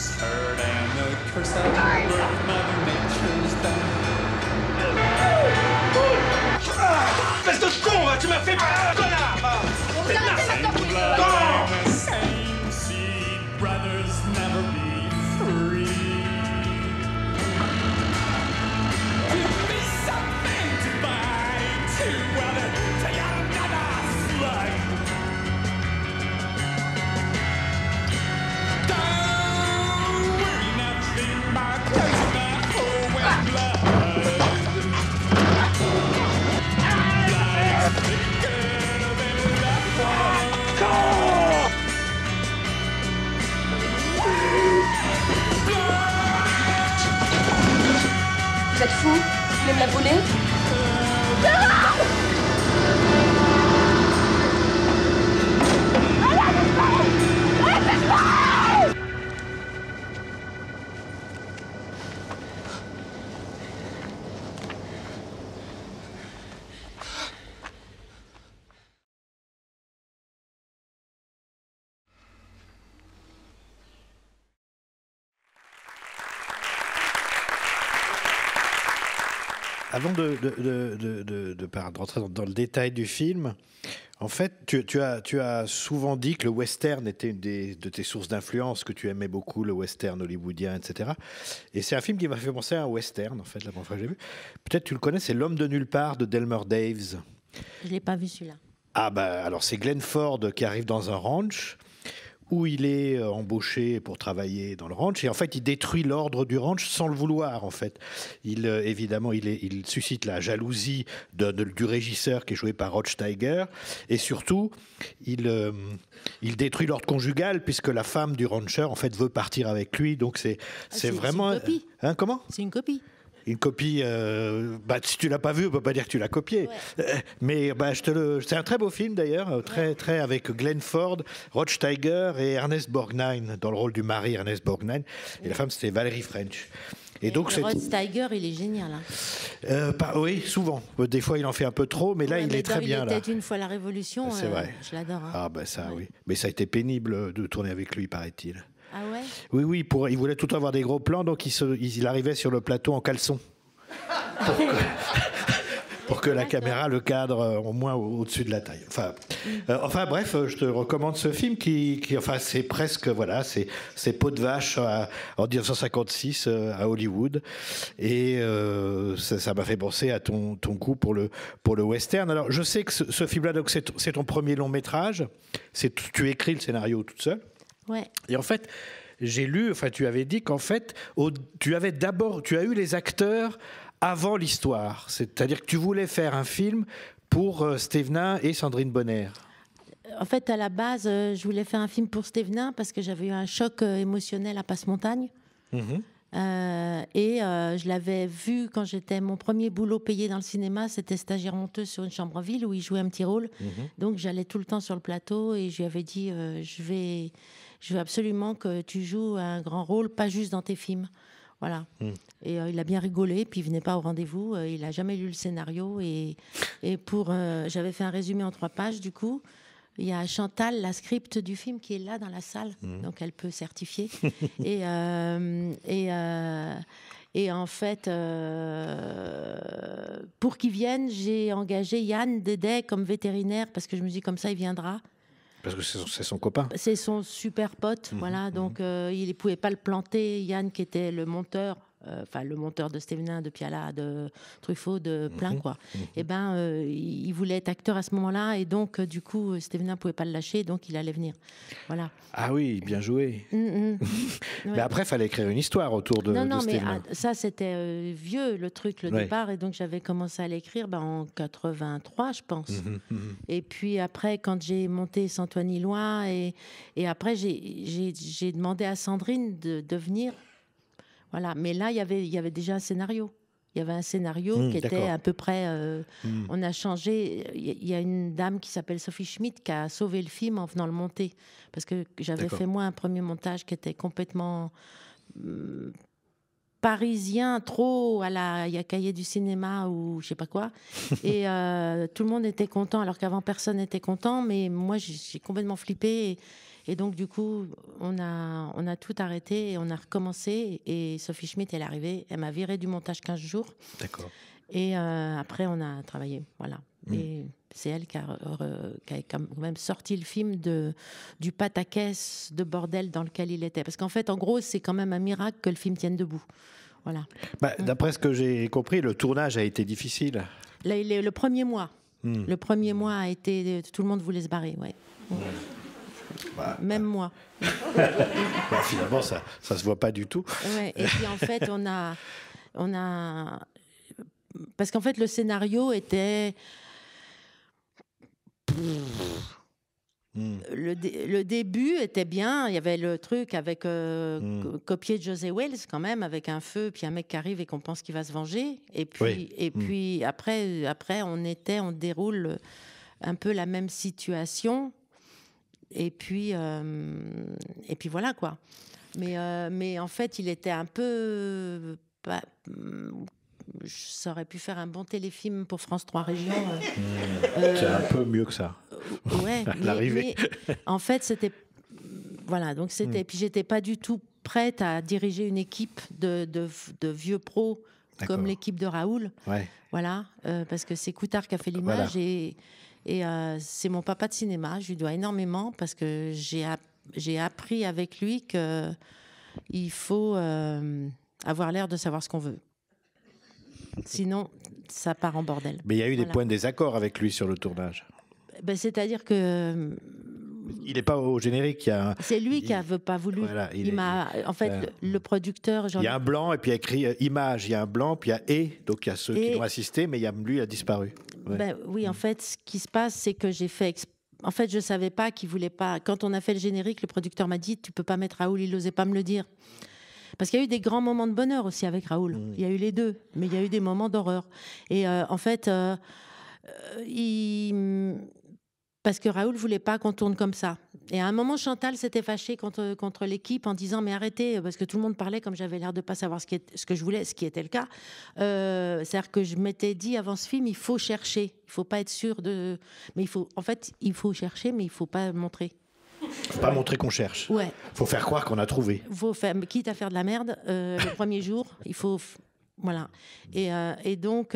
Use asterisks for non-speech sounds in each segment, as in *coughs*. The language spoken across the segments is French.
Start and the curse of birth, Mother Nature's done. Espèce de con, tu m'as fait... Vous êtes fous Vous voulez me la voler Avant de, rentrer dans, le détail du film, en fait, tu, as, tu as souvent dit que le western était une de tes sources d'influence, que tu aimais beaucoup le western hollywoodien, etc. Et c'est un film qui m'a fait penser à un western, en fait, la première fois que j'ai vu. Peut-être tu le connais, c'est L'homme de nulle part de Delmer Daves. Je ne l'ai pas vu celui-là. Ah, bah alors c'est Glenn Ford qui arrive dans un ranch où il est euh, embauché pour travailler dans le ranch. Et en fait, il détruit l'ordre du ranch sans le vouloir, en fait. Il, euh, évidemment, il, est, il suscite la jalousie de, du régisseur qui est joué par Rod Tiger. Et surtout, il, euh, il détruit l'ordre conjugal puisque la femme du rancher, en fait, veut partir avec lui. Donc, c'est ah, c'est vraiment... Une copie. Hein, comment C'est une copie. Une copie, euh, bah, si tu l'as pas vu, on peut pas dire que tu l'as copié. Euh, mais bah, je te le, c'est un très beau film d'ailleurs, euh, très très avec Glenn Ford, Rod Steiger et Ernest Borgnine dans le rôle du mari Ernest Borgnine. Et la femme c'était Valérie French. Et, donc Rod Steiger, il est génial. là. Hein. oui, souvent. Des fois, il en fait un peu trop, mais là, il est très bien. Il était une fois la Révolution. C'est vrai. Je l'adore. Hein. Ah ben ça, oui. Mais ça a été pénible de tourner avec lui, paraît-il. Ah oui, oui, pour, il voulait tout avoir des gros plans, donc il, arrivait sur le plateau en caleçon. Pour que, *laughs* la caméra le cadre euh, au moins au-dessus de la taille. Enfin, mm. euh, enfin bref, je te recommande ce film qui, enfin, c'est presque, voilà, c'est, c'est peau de vache euh, en 1956 à Hollywood. Et ça, m'a fait penser à ton, ton goût pour le, pour le western. Alors, je sais que ce, film-là, c'est, ton premier long métrage. tu écris le scénario toute seule. Et en fait, j'ai lu, enfin, tu avais dit qu'en fait, tu avais d'abord, tu as eu les acteurs avant l'histoire. C'est-à-dire que tu voulais faire un film pour euh, stevenin et Sandrine Bonner. Euh, en fait, à la base, euh, je voulais faire un film pour Stévenin parce que j'avais eu un choc émotionnel à Passe-Montagne. Mhm. et je l'avais vu quand j'étais mon premier boulot payé dans le cinéma, c'était stagiaire honteux sur une chambre en ville où il jouait un petit rôle. Mhm. Donc j'allais tout le temps sur le plateau et je lui avais dit je vais je veux absolument que tu joues un grand rôle, pas juste dans tes films. Voilà. Hmm. Et euh, il a bien rigolé, puis il venait pas au rendez-vous, euh, il a jamais lu le scénario. Et, et pour, euh, j'avais fait un résumé en trois pages, du coup. Il y a Chantal, la script du film, qui est là dans la salle, hmm. donc elle peut certifier. *laughs* et, et, et, en fait, pour qu'il vienne, j'ai engagé Yann Dédé comme vétérinaire, parce que je me dis, comme ça, il viendra. Parce que c'est son, copain. C'est son super pote, mhm. voilà. Donc, mhm. euh, il ne pouvait pas le planter. Yann, qui était le monteur, euh, enfin le monteur de Stevenin, de Piala, de Truffaut, de mhm. plein quoi. Mhm. Et eh ben, euh, il voulait être acteur à ce moment-là et donc euh, du coup Stévenin pouvait pas le lâcher, donc il allait venir. Voilà. Ah oui, bien joué. Mm, mm. *laughs* mais après, après, fallait écrire une histoire autour de. Non, non, mais ah, ça c'était vieux le truc le départ et donc j'avais commencé à l'écrire ben, en 83 je pense. Mhm, et puis après quand j'ai monté Santoine Lois et, et après j'ai demandé à Sandrine de, de venir voilà. Mais là, y il y avait déjà un scénario. Il y avait un scénario mmh, qui était à peu près. Euh, mmh. On a changé. Il y a une dame qui s'appelle Sophie Schmidt qui a sauvé le film en venant le monter. Parce que j'avais fait moi un premier montage qui était complètement mmh, parisien, trop à la y a cahier du cinéma ou je sais pas quoi. *laughs* et euh, tout le monde était content, alors qu'avant personne n'était content. Mais moi, j'ai complètement flippé. Et, et donc, du coup, on a, on a tout arrêté et on a recommencé. Et Sophie Schmitt, elle est arrivée. Elle m'a viré du montage 15 jours. D'accord. Et euh, après, on a travaillé. Voilà. Mm. Et c'est elle qui a, quand même sorti le film de, du pataquès de bordel dans lequel il était. Parce qu'en fait, en gros, c'est quand même un miracle que le film tienne debout. Voilà. Bah, d'après ce que j'ai compris, le tournage a été difficile. Le, le premier mois. Mm. Le premier mois a été. Tout le monde voulait se barrer, ouais. Bah, même bah. moi. *laughs* Bah, finalement, ça ne se voit pas du tout. et puis en fait, on a. On a... Parce qu'en fait, le scénario était. Hmm. Le, début était bien, il y avait le truc avec euh, hmm. copier de José Wells quand même, avec un feu, puis un mec qui arrive et qu'on pense qu'il va se venger. Et puis, et hmm. puis après, après, on était, on déroule un peu la même situation et puis, euh, et puis voilà quoi. Mais, euh, mais en fait, il était un peu. pas bah, ça aurait pu faire un bon téléfilm pour France 3 Régions. Euh. Mmh. c'est un peu mieux que ça. Ouais, *laughs* l'arrivée. En fait, c'était. Voilà, donc c'était. Mmh. Puis j'étais pas du tout prête à diriger une équipe de, vieux pros comme l'équipe de Raoul. Voilà, parce que c'est Coutard qui a fait l'image et et euh, c'est mon papa de cinéma. Je lui dois énormément parce que j'ai, j'ai appris avec lui qu'il faut euh, avoir l'air de savoir ce qu'on veut. Sinon, ça part en bordel. Mais il y a eu des points de désaccord avec lui sur le tournage. Ben, C'est-à-dire que il n'est pas au générique. C'est lui qui n'avait pas voulu. il, m'a, en fait, le, producteur. il y a un blanc et puis il y a écrit euh, image. Il y a un blanc puis il y a et. Donc il y a ceux qui ont assisté, mais il a lui il a disparu. Ben oui, en mm. fait, ce qui se passe, c'est que j'ai fait En fait, je savais pas qu'il voulait pas. Quand on a fait le générique, le producteur m'a dit Tu peux pas mettre Raoul, il n'osait pas me le dire. Parce qu'il y a eu des grands moments de bonheur aussi avec Raoul. Mm. Il y a eu les deux, mais il y a eu des moments d'horreur. Et euh, en fait, euh, il parce que Raoul voulait pas qu'on tourne comme ça. Et à un moment, Chantal s'était fâchée contre, contre l'équipe en disant Mais arrêtez, parce que tout le monde parlait comme j'avais l'air de pas savoir ce, qui est, ce que je voulais, ce qui était le cas. Euh, c'est-à-dire que je m'étais dit avant ce film Il faut chercher, il faut pas être sûr de. Mais il faut, en fait, il faut chercher, mais il faut pas montrer. Faut pas montrer qu'on cherche. Ouais. Faut faire croire qu'on a trouvé. Faut faire, quitte à faire de la merde, euh, le premier jour, il faut. Voilà. Et, euh, et donc.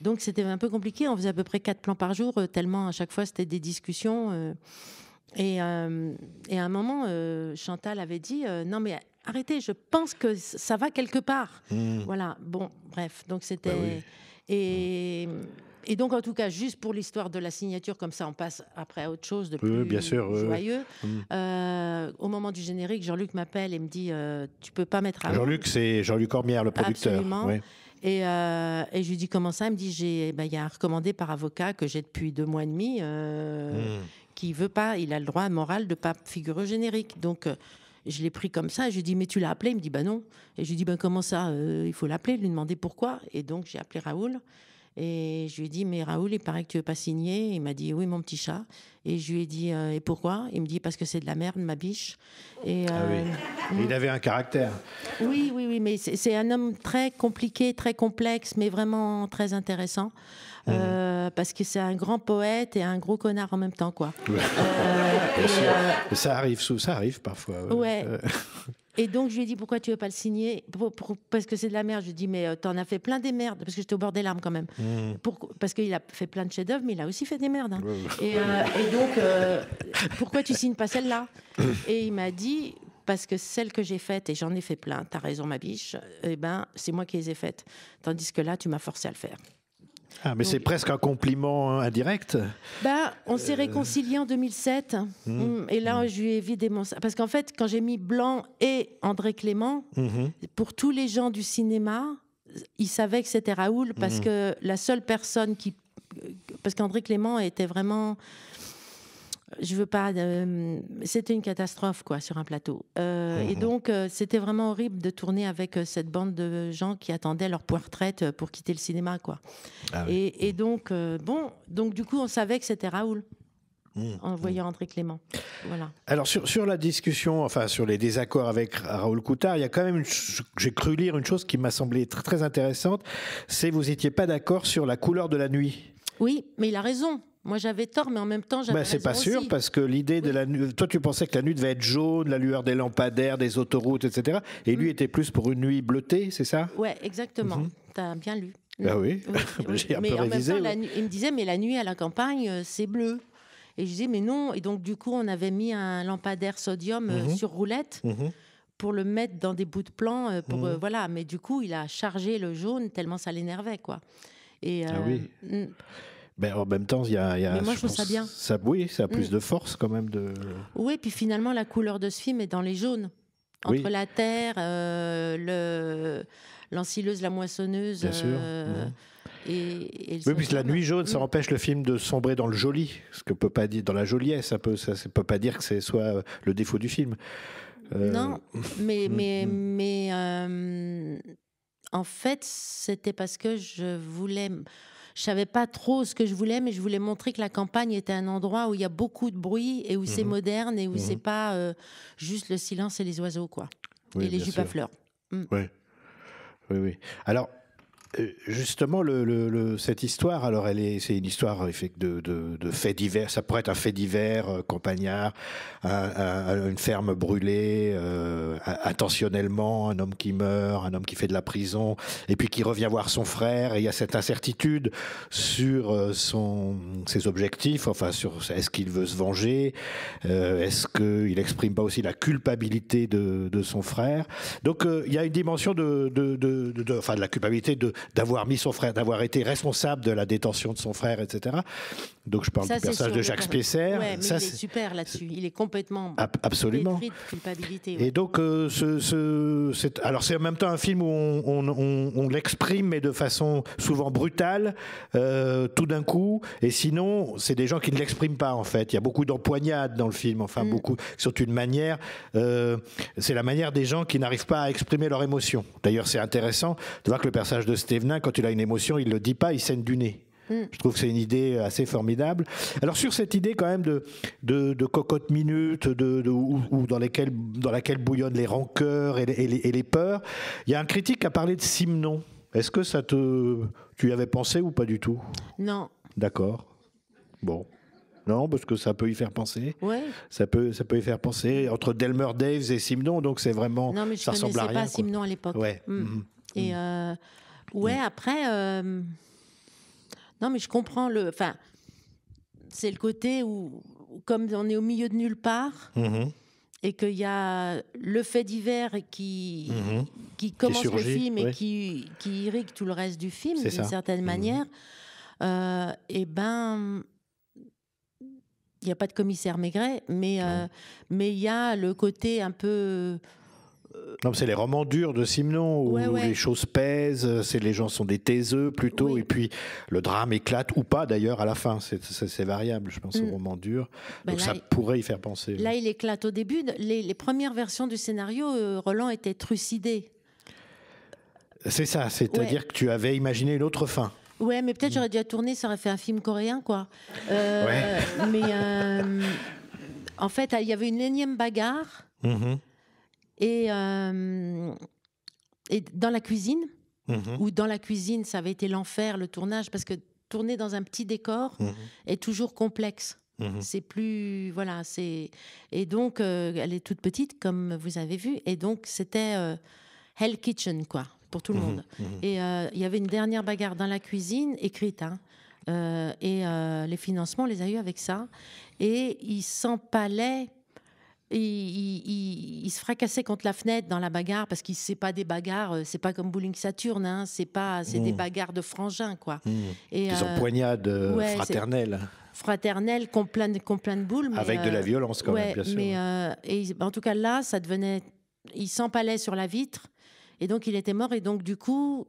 Donc c'était un peu compliqué. On faisait à peu près quatre plans par jour, euh, tellement à chaque fois c'était des discussions. Euh. Euh, et, à un moment, Chantal avait dit non mais arrêtez, je pense que ça va quelque part. Mmh. Voilà. Bon, bref. Donc c'était bah mmh. et, donc en tout cas juste pour l'histoire de la signature comme ça, on passe après à autre chose de plus bien sûr, joyeux. Mmh. au moment du générique, Jean-Luc m'appelle et me dit tu peux pas mettre. À... Jean-Luc, c'est Jean-Luc Cormière, le producteur. Absolument. Euh, et, je lui dis comment ça Il me dit ben, il y a un recommandé par avocat que j'ai depuis deux mois et demi euh, hmm. qui veut pas, il a le droit moral de pas figurer au générique. Donc euh, je l'ai pris comme ça. je lui dis mais tu l'as appelé Il me dit bah non. Et je lui dis ben comment ça Il faut l'appeler, lui demander pourquoi. Et donc j'ai appelé Raoul. Et je lui ai dit, mais Raoul, il paraît que tu veux pas signer. Il m'a dit, oui, mon petit chat. Et je lui ai dit, euh, et pourquoi Il me dit, parce que c'est de la merde, ma biche. Et, ah oui. Euh, il avait un caractère. Oui, oui, oui, mais c'est un homme très compliqué, très complexe, mais vraiment très intéressant. Mmh. Euh, parce que c'est un grand poète et un gros connard en même temps, quoi. ça arrive, ça arrive parfois. Ouais. ouais. Et donc, je lui ai dit, pourquoi tu veux pas le signer Parce que c'est de la merde. Je lui ai dit, mais euh, t'en as fait plein des merdes, parce que j'étais au bord des larmes quand même. Mmh. parce qu'il a fait plein de chefs-d'œuvre, mais il a aussi fait des merdes. Hein. Euh, et, donc, euh, pourquoi tu signes pas celle-là Et il m'a dit, parce que celle que j'ai faite et j'en ai fait plein, t'as raison ma biche, eh ben, c'est moi qui les ai faites. Tandis que là, tu m'as forcé à le faire. Ah, mais c'est presque un compliment hein, indirect. Bah, on s'est euh. réconciliés en 2007. Hmm. Hum, et là, hmm. je lui ai évidemment. Parce qu'en fait, quand j'ai mis Blanc et André Clément, mhm. pour tous les gens du cinéma, ils savaient que c'était Raoul parce hmm. que la seule personne qui. Parce qu'André Clément était vraiment je veux pas. Euh, c'était une catastrophe, quoi, sur un plateau. Euh, et mhm. donc, euh, c'était vraiment horrible de tourner avec cette bande de gens qui attendaient leur portrait pour quitter le cinéma, quoi. Ah et, mhm. donc, bon, donc du coup, on savait que c'était Raoul. Mhm. en voyant André Clément. Voilà. Alors sur, la discussion, enfin sur les désaccords avec Raoul Coutard, il y a quand même, j'ai cru lire une chose qui m'a semblé très, très intéressante, c'est vous n'étiez pas d'accord sur la couleur de la nuit. Oui, mais il a raison. Moi, j'avais tort, mais en même temps, j'avais. Bah, c'est pas sûr, parce que l'idée de la nuit. Toi, tu pensais que la nuit devait être jaune, la lueur des lampadaires, des autoroutes, etc. Et lui mm. était plus pour une nuit bleutée, c'est ça Ouais, exactement. Mhm. Tu as bien lu. Ben oui, *laughs* j'ai un mais peu en révisé. Même temps, il me disait, mais la nuit à la campagne, euh, c'est bleu. Et je disais, mais non. Et donc, du coup, on avait mis un lampadaire sodium euh, mhm. sur roulette mhm. pour le mettre dans des bouts de plan. Euh, pour, voilà. Mais du coup, il a chargé le jaune tellement ça l'énervait. quoi. Et, ah oui. Mais ben, en même temps, il y a. moi, je, trouve ça bien. Ça, oui, ça a plus mm. de force quand même. De... Oui, puis finalement, la couleur de ce film est dans les jaunes. Entre la terre, euh, l'ensileuse, la moissonneuse. Bien sûr. Euh, et, oui, puisque la nuit jaune, ça mm. empêche le film de sombrer dans le joli, ce que peut pas dire dans la joliesse. Ça peut, peut pas dire que c'est soit le défaut du film. Euh, non, mais mm, mais mais en fait, c'était parce que je voulais je savais pas trop ce que je voulais, mais je voulais montrer que la campagne était un endroit où il y a beaucoup de bruit et où c'est mhm. moderne et où c'est mhm. pas euh, juste le silence et les oiseaux, quoi. et les jupes à fleurs. Oui. Oui, oui. Alors, euh, justement, le, cette histoire, alors elle est, c'est une histoire euh, de, de, faits divers. Ça pourrait être un fait divers, compagnard euh, campagnard, une ferme brûlée, intentionnellement, un homme qui meurt, un homme qui fait de la prison, et puis qui revient voir son frère. Et il y a cette incertitude sur son, ses objectifs. Enfin, sur est-ce qu'il veut se venger, est-ce qu'il exprime pas aussi la culpabilité de, son frère. Donc, il y a une dimension de, de, de enfin, de la culpabilité de d'avoir mis son frère, d'avoir été responsable de la détention de son frère, etc. Donc je parle du personnage de Jacques Spesser. il est, super là-dessus. Il est complètement absolument. de culpabilité. Et donc, euh, ce, alors c'est en même temps un film où on, l'exprime, mais de façon souvent brutale, euh, tout d'un coup. Et sinon, c'est des gens qui ne l'expriment pas en fait. Il y a beaucoup d'empoignades dans le film. Enfin, mm. beaucoup. C'est une manière. Euh, c'est la manière des gens qui n'arrivent pas à exprimer leur émotion. D'ailleurs, c'est intéressant de voir que le personnage de Stevenin, quand il a une émotion, il le dit pas, il saigne du nez. Mm. Je trouve que c'est une idée assez formidable. Alors sur cette idée quand même de, de, cocotte minute, de, ou, dans, lesquelles, dans laquelle bouillonnent les rancœurs et les, peurs, il y a un critique qui a parlé de Simon. Est-ce que ça te, tu y avais pensé ou pas du tout Non. D'accord. Bon. Non, parce que ça peut y faire penser. Ouais. Ça peut, ça peut y faire penser entre Delmer Daves et Simon, donc c'est vraiment. Non, mais je ne connaissais à pas Simon à l'époque. Ouais. Mm. Mm. Et euh, ouais, après. Euh, non, mais je comprends le. Enfin, c'est le côté où, comme on est au milieu de nulle part, mhm. et qu'il y a le fait divers qui, mhm. qui commence le film et qui, qui irrigue tout le reste du film, d'une certaine mhm. manière, euh, et eh ben. Il n'y a pas de commissaire Maigret, mais euh, mais il y a le côté un peu c'est les romans durs de Simon où les choses pèsent, c'est les gens sont des taiseux plutôt, et puis le drame éclate ou pas d'ailleurs à la fin. C'est variable, je pense, au mm. roman dur ben Donc ça pourrait y faire penser. Là, il éclate au début. Les, premières versions du scénario, euh, Roland était trucidé. C'est ça, c'est-à-dire que tu avais imaginé une autre fin. Ouais, mais peut-être mm. j'aurais dû la tourner, ça aurait fait un film coréen, quoi. Euh, mais euh, en fait, il y avait une énième bagarre. Mm-hmm. Et, et dans la cuisine, mmh ou dans la cuisine, ça avait été l'enfer, le tournage, parce que tourner dans un petit décor mmh est toujours complexe. Mmh c'est plus voilà, c'est et donc elle est toute petite comme vous avez vu et donc c'était Hell Kitchen quoi pour tout le monde. Et il y avait une dernière bagarre dans la cuisine écrite hein, euh, et les financements on les a eu avec ça et ils s'empalaient il, se fracassait contre la fenêtre dans la bagarre parce qu'il c'est pas des bagarres, euh, c'est pas comme Bowling Saturne, hein, c'est pas c'est des mmh. bagarres de frangins quoi. Mmh. Et des empoignades euh, euh, fraternelles. Fraternelles, qu'on plein de boules. Avec de la violence quand même, bien sûr. Mais en tout cas là, ça devenait, il s'empalait sur la vitre et donc il était mort et donc du coup.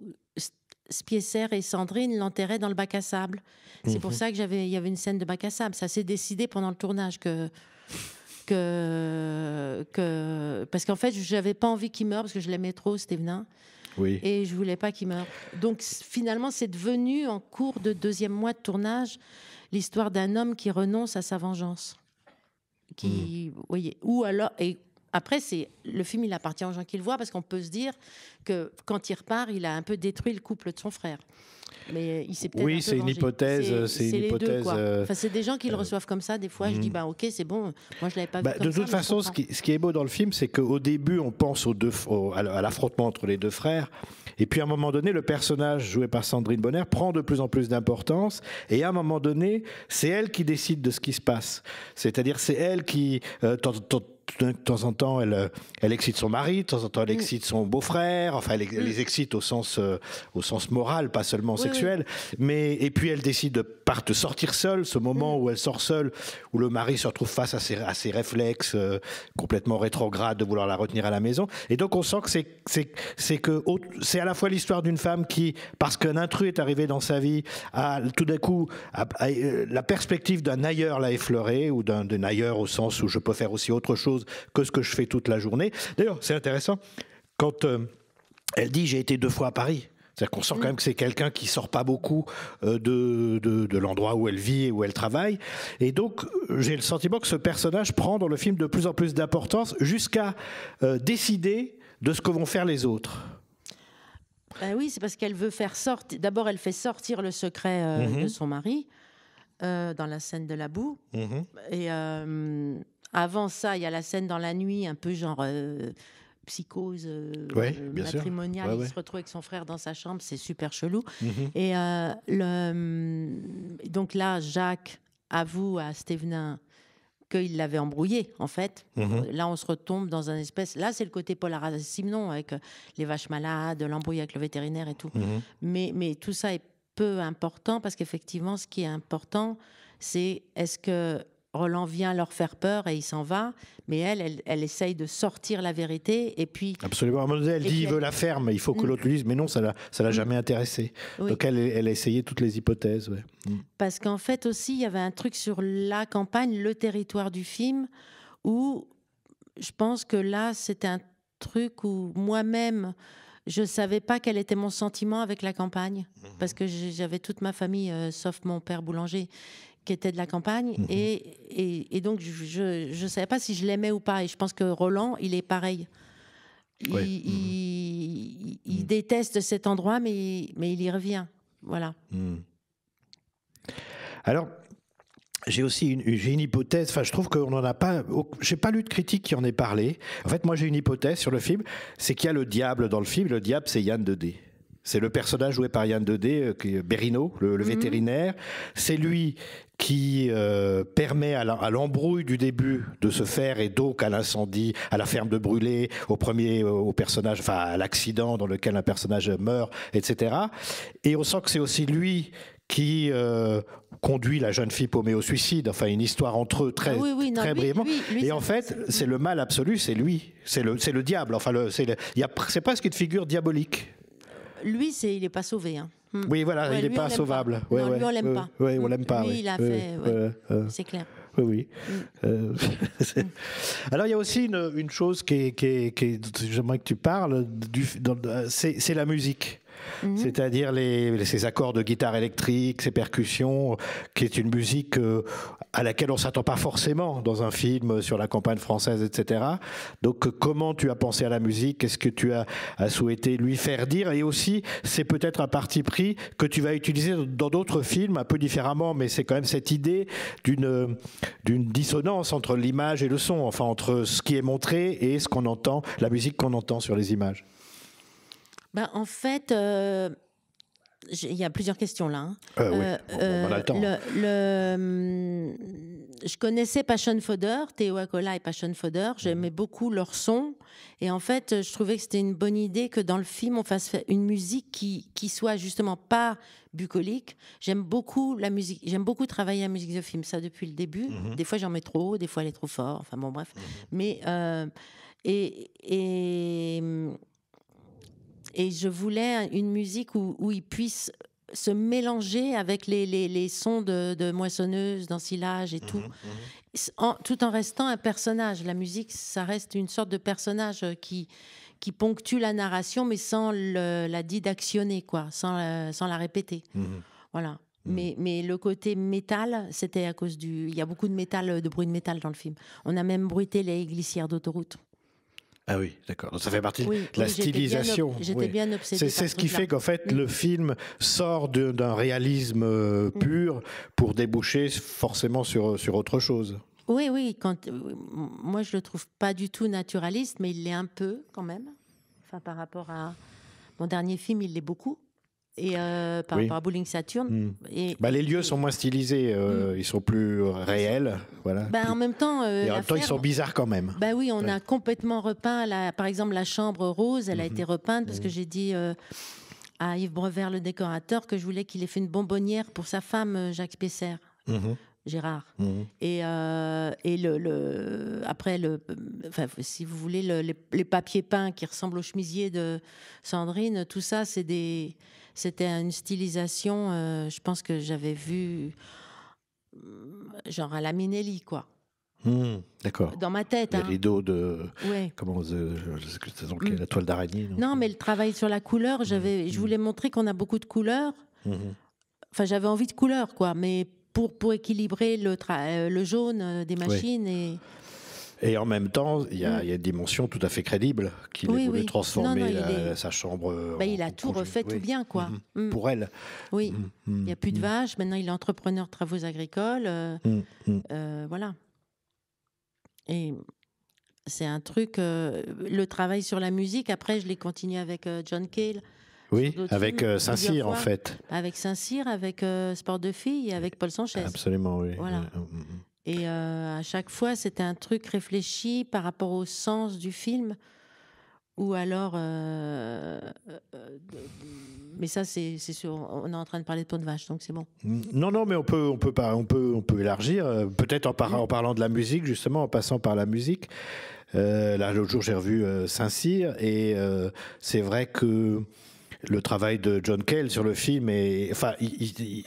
Spiesser et Sandrine l'enterraient dans le bac à sable. C'est pour mmh. ça que j'avais, il y avait une scène de bac à sable. Ça s'est décidé pendant le tournage que que, que parce qu'en fait, j'avais pas envie qu'il meure parce que je l'aimais trop, Stevenin Oui. Et je voulais pas qu'il meure. Donc finalement, c'est devenu en cours de deuxième mois de tournage l'histoire d'un homme qui renonce à sa vengeance. Qui, hmm. voyez, ou alors, et après, c'est le film, il appartient aux gens qui le voient parce qu'on peut se dire que quand il repart, il a un peu détruit le couple de son frère. Mais euh, il Oui, c'est une hypothèse. C'est, une hypothèse. Euh, c'est des gens qui le euh, reçoivent comme ça. Des fois, je dis hmm. bah ok, c'est bon. Moi, je l'avais pas bah, vu. Comme de toute façon, ce qui, est beau dans le film, c'est qu'au début, on pense aux deux, à l'affrontement entre les deux frères. Et puis à un moment donné, le personnage joué par Sandrine Bonner prend de plus en plus d'importance. Et à un moment donné, c'est elle qui décide de ce qui se passe. C'est-à-dire, c'est elle qui, de temps en temps, elle, elle excite son mari, de temps en temps, elle mm. excite son beau-frère. Enfin, elle, mm. les excite au sens, au sens moral, pas seulement sexuelle. Mais, et puis elle décide de partir, sortir seule, ce moment où elle sort seule, où le mari se retrouve face à ses, réflexes euh, complètement rétrogrades de vouloir la retenir à la maison. Et donc on sent que c'est que c'est à la fois l'histoire d'une femme qui, parce qu'un intrus est arrivé dans sa vie, a tout d'un coup euh, la perspective d'un ailleurs l'a effleurée, ou d'un ailleurs au sens où je peux faire aussi autre chose que ce que je fais toute la journée. D'ailleurs, c'est intéressant, quand euh, elle dit j'ai été deux fois à Paris, c'est-à-dire qu'on sent quand mm. même que c'est quelqu'un qui sort pas beaucoup euh, de, de, l'endroit où elle vit et où elle travaille. Et donc, euh, j'ai le sentiment que ce personnage prend dans le film de plus en plus d'importance jusqu'à euh, décider de ce que vont faire les autres. Bah oui, c'est parce qu'elle veut faire sortir. D'abord, elle fait sortir le secret mm-hmm. de son mari dans la scène de la boue. Mm-hmm. Et avant ça, il y a la scène dans la nuit, un peu genre psychose euh, euh, matrimoniale. Il se retrouve avec son frère dans sa chambre, c'est super chelou. Mhm. Et euh, le, hum, donc là, Jacques avoue à Stévenin qu'il l'avait embrouillé, en fait. Mhm. Là, on se retombe dans un espèce. Là, c'est le côté Paul Simon, avec les vaches malades, l'embrouille avec le vétérinaire et tout. Mhm. mais, mais tout ça est peu important parce qu'effectivement, ce qui est important, c'est est-ce que Roland vient leur faire peur et il s'en va, mais elle, elle, essaye de sortir la vérité et puis... Absolument, elle dit, il veut la ferme, il faut que mm. l'autre lui dise, mais non, ça ne l'a mm. jamais intéressé. Donc elle, a essayé toutes les hypothèses. Mm. Parce qu'en fait aussi, il y avait un truc sur la campagne, le territoire du film, où je pense que là, c'était un truc où moi-même, je ne savais pas quel était mon sentiment avec la campagne, mm-hmm. parce que j'avais toute ma famille, euh, sauf mon père boulanger, qui était de la campagne. Mhm. Et, et, donc, je ne savais pas si je l'aimais ou pas. Et je pense que Roland, il est pareil. Il, il, mhm. Mhm. déteste cet endroit, mais, mais il y revient. Voilà. Alors, j'ai aussi une, une, hypothèse. Enfin, je trouve qu'on n'en a pas. J'ai pas lu de critique qui en ait parlé. En fait, moi, j'ai une hypothèse sur le film. C'est qu'il y a le diable dans le film. Le diable, c'est Yann Dedé. C'est le personnage joué par Yann Dedé, d euh, Berino, le, vétérinaire. C'est lui qui euh, permet à l'embrouille du début de se faire et donc à l'incendie, à la ferme de brûler, au premier, euh, au personnage, enfin à l'accident dans lequel un personnage meurt, etc. Et on sent que c'est aussi lui qui euh, conduit la jeune fille paumée au suicide. Enfin, une histoire entre eux très, ah très brièvement. et en fait, c'est le mal absolu, c'est lui, c'est le, le diable. Enfin, c'est presque une figure diabolique. Lui, c'est il n'est pas sauvé. Hein. Mm. Oui, voilà, il n'est pas sauvable. Pas. Ouais, non, on l'aime pas. Oui, euh, on l'aime pas. Lui, il a euh, fait. Euh, c'est clair. Oui, oui. Mm. *laughs* Alors, il y a aussi une, chose qui qui j'aimerais que tu parles, c'est la musique. Mhm. c'est-à-dire ces accords de guitare électrique, ces percussions, euh, qui est une musique euh, à laquelle on s'attend pas forcément dans un film euh, sur la campagne française, etc. Donc comment tu as pensé à la musique Qu'est-ce que tu as, as, souhaité lui faire dire Et aussi, c'est peut-être un parti pris que tu vas utiliser dans d'autres films un peu différemment, mais c'est quand même cette idée d'une dissonance entre l'image et le son, enfin entre ce qui est montré et ce qu'on entend, la musique qu'on entend sur les images. Bah, en fait, euh, il y a plusieurs questions là. le je connaissais Passion Fodder, Théo Acola et Passion Fodder. Mhm. J'aimais beaucoup leur son. Et en fait, je trouvais que c'était une bonne idée que dans le film, on fasse une musique qui, qui soit justement pas bucolique. J'aime beaucoup la musique. J'aime beaucoup travailler la musique de film, ça depuis le début. Mhm. Des fois, j'en mets trop des fois, elle est trop forte. Enfin bon, bref. Mhm. Mais. Euh, et, et hum, et je voulais une musique où, il puisse se mélanger avec les, les, les sons de, de moissonneuses, d'ensilage et mhm, tout, mhm. tout en restant un personnage. La musique, ça reste une sorte de personnage euh, qui, qui ponctue la narration, mais sans la didactionner, quoi, sans, la, euh, sans la répéter. Mhm. Voilà. Mais, mais, le côté métal, c'était à cause du. Il y a beaucoup de métal, euh, de bruit de métal dans le film. On a même bruité les glissières d'autoroute. Ah oui, d'accord. Donc ça fait partie de la stylisation. C'est ce qui fait qu'en fait le film sort d'un réalisme euh, pur pour déboucher forcément sur, euh, sur autre chose. Oui, oui. Euh, moi, je le trouve pas du tout naturaliste, mais il l'est un peu quand même. Enfin, par rapport à mon dernier film, il l'est beaucoup et euh, par rapport à Bowling Saturn. Hmm. Et, bah, les lieux sont moins stylisés, euh, hmm. ils sont plus euh, réels. Voilà. Bah, en même temps, ils sont bizarres quand même. Bah oui, on a complètement repeint, la, par exemple, la chambre rose, elle a mhm. été repeinte parce que mhm. j'ai dit à Yves Brevert, le décorateur, que je voulais qu'il ait fait une bonbonnière pour sa femme, Jacques Pesser. Mhm. Gérard. Mmh. Et, euh, le, après, le, si vous voulez, les, papiers peints qui ressemblent au chemisier de Sandrine, tout ça, c'était une stylisation, euh, je pense que j'avais vu, euh, genre à la Minelli, quoi. Mmh, d'accord. Dans ma tête. Les hein. de. Comment donc mmh. la toile d'araignée. Non, mais le travail sur la couleur, j'avais, je voulais montrer qu'on a beaucoup de couleurs. Enfin, j'avais envie de couleurs, quoi, mais pour, pour équilibrer le, euh, le jaune euh, des machines. Et... et en même temps, il y, a, une dimension tout à fait crédible qu'il oui, voulu transformer euh, sa chambre. Bah, il a tout refait tout bien, quoi. Mhm. Mm. Pour elle. Oui, mhm. il n'y a plus de mhm. vaches, maintenant il est entrepreneur de travaux agricoles. voilà. Et c'est un truc. le travail sur la musique, après, je l'ai continué avec John Cale. Oui, avec euh, Saint-Cyr en fait. Avec Saint-Cyr, avec euh, Sport de filles, avec Paul Sanchez. Absolument, oui. Euh, hum, hum, hum. Et à chaque fois, c'était un truc réfléchi par rapport au sens du film. Ou alors, mais ça c'est sûr, on est en train de parler de peau de vache, donc c'est bon. Non, non, mais on peut, on peut, on peut, on peut élargir, peut-être en, en parlant de la musique, justement, en passant par la musique. là, l'autre jour, j'ai revu Saint-Cyr, et c'est vrai que le travail de John Cale sur le film est,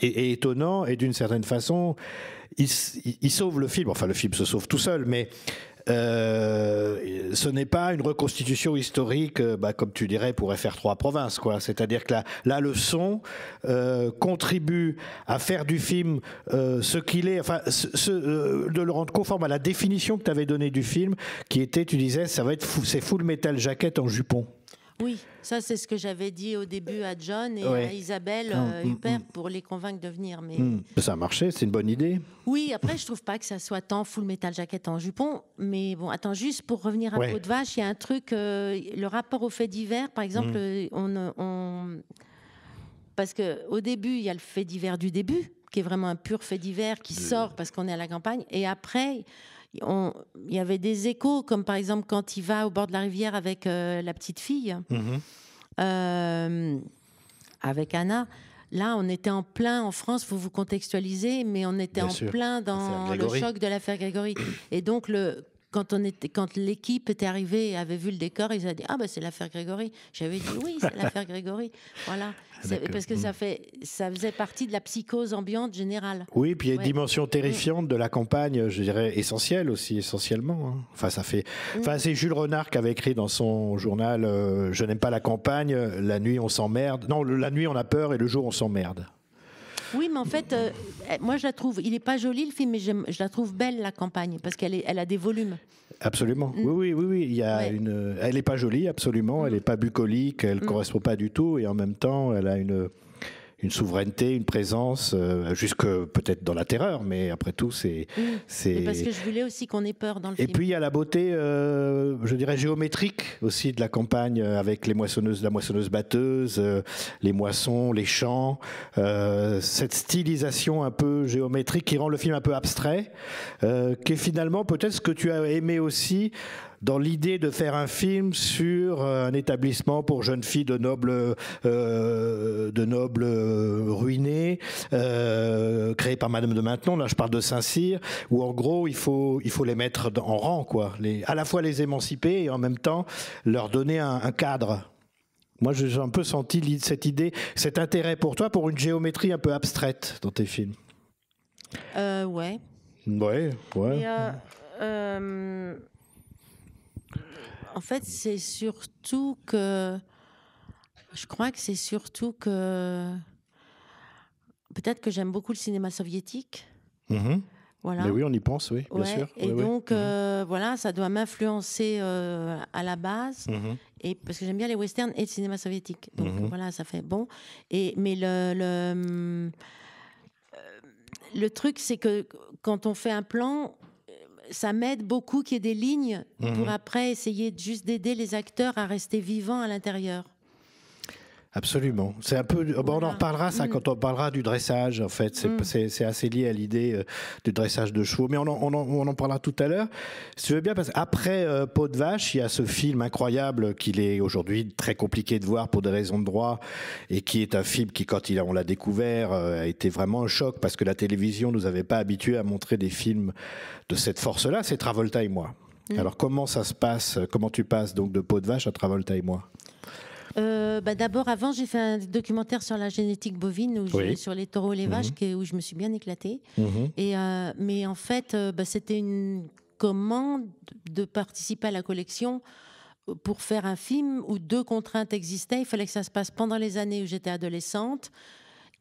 étonnant et d'une certaine façon, il, sauve le film. Enfin, le film se sauve tout seul, mais euh, ce n'est pas une reconstitution historique, euh, bah, comme tu dirais, pour faire 3 provinces. Quoi. C'est-à-dire que la, la leçon euh, contribue à faire du film ce qu'il est, enfin, de le rendre conforme à la définition que tu avais donnée du film, qui était, tu disais, ça va être, c'est full metal jacket en jupon. Oui, ça c'est ce que j'avais dit au début à John et à Isabelle hum, euh, hum, hum. pour les convaincre de venir. Mais ça a marché, c'est une bonne idée. Oui, *laughs* après je trouve pas que ça soit tant full metal jacket en jupon, mais bon, attends juste pour revenir à ouais. de vache, il y a un truc, euh, le rapport au fait divers, par exemple, euh, on, parce que au début il y a le fait divers du début qui est vraiment un pur fait divers qui sort parce qu'on est à la campagne et après il y avait des échos, comme par exemple quand il va au bord de la rivière avec euh, la petite fille, mhm. euh, avec Anna. Là, on était en plein en France, vous vous contextualisez, mais on était en plein dans le choc de l'affaire Grégory. Et donc, le, quand on était, quand l'équipe était arrivée et avait vu le décor, ils avaient dit ah ben c'est l'affaire Grégory. J'avais dit oui, c'est l'affaire Grégory. Voilà, *laughs* parce que ça mm. fait, ça faisait partie de la psychose ambiante générale. Oui, puis il y a une dimension mm. terrifiante de la campagne, je dirais essentielle aussi, essentiellement. Hein. Enfin, ça fait, mm. enfin c'est Jules Renard qui avait écrit dans son journal euh, Je n'aime pas la campagne. La nuit on s'emmerde. Non, la nuit on a peur et le jour on s'emmerde. Oui, mais en fait, euh, eh, moi je la trouve, il n'est pas joli le film, mais je, la trouve belle la campagne, parce qu'elle elle a des volumes. Absolument. Mm. Oui, oui, oui, oui. Il a une, elle n'est pas jolie, absolument. Elle n'est mm. pas bucolique, elle ne mm. correspond pas du tout, et en même temps, elle a une une souveraineté, une présence, euh, jusque peut-être dans la terreur, mais après tout, c'est. c'est parce que je voulais aussi qu'on ait peur dans le Et puis il y a la beauté, euh, je dirais, géométrique aussi de la campagne, euh, avec les moissonneuses, la moissonneuse batteuse, les moissons, les champs, cette stylisation un peu géométrique qui rend le film un peu abstrait, qui est finalement peut-être ce que tu as aimé aussi dans l'idée de faire un film sur euh, un établissement pour jeunes filles de nobles, euh, de nobles euh, ruinées, euh, créé par Madame de Maintenon. Là, je parle de Saint-Cyr, où en gros, il faut, il faut les mettre en rang, quoi. Les, à la fois les émanciper et en même temps leur donner un, cadre. Moi, j'ai un peu senti cette idée, cet intérêt pour toi, pour une géométrie un peu abstraite dans tes films. Euh, ouais. Ouais, ouais. Et euh, euh en fait, c'est surtout que. Je crois que c'est surtout que. Peut-être que j'aime beaucoup le cinéma soviétique. Mhm. Voilà. Mais oui, on y pense, oui, bien sûr. Et donc, mhm. euh, voilà, ça doit m'influencer euh, à la base, mhm. et parce que j'aime bien les westerns et le cinéma soviétique. Donc voilà, ça fait bon. Et mais le le, euh, le truc, c'est que quand on fait un plan, ça m'aide beaucoup qu'il y ait des lignes pour mhm. après essayer juste d'aider les acteurs à rester vivants à l'intérieur. Absolument. C'est un peu. Oh, bon, on en reparlera ça mm. quand on parlera du dressage. En fait, c'est mm. assez lié à l'idée euh, du dressage de chevaux. Mais on en, on parlera tout à l'heure. Si tu veux bien, parce qu'après euh, Peau de vache, il y a ce film incroyable qu'il est aujourd'hui très compliqué de voir pour des raisons de droit et qui est un film qui, quand on l'a découvert, euh, a été vraiment un choc parce que la télévision nous avait pas habitués à montrer des films de cette force-là. C'est Travolta et moi. Mm. Alors comment ça se passe Comment tu passes donc de Peau de vache à Travolta et moi euh, bah, d'abord, avant, j'ai fait un documentaire sur la génétique bovine, où sur les taureaux mhm. et les vaches, où je me suis bien éclatée. Mhm. Et, euh, mais en fait, euh, bah, c'était une commande de participer à la collection pour faire un film où deux contraintes existaient. Il fallait que ça se passe pendant les années où j'étais adolescente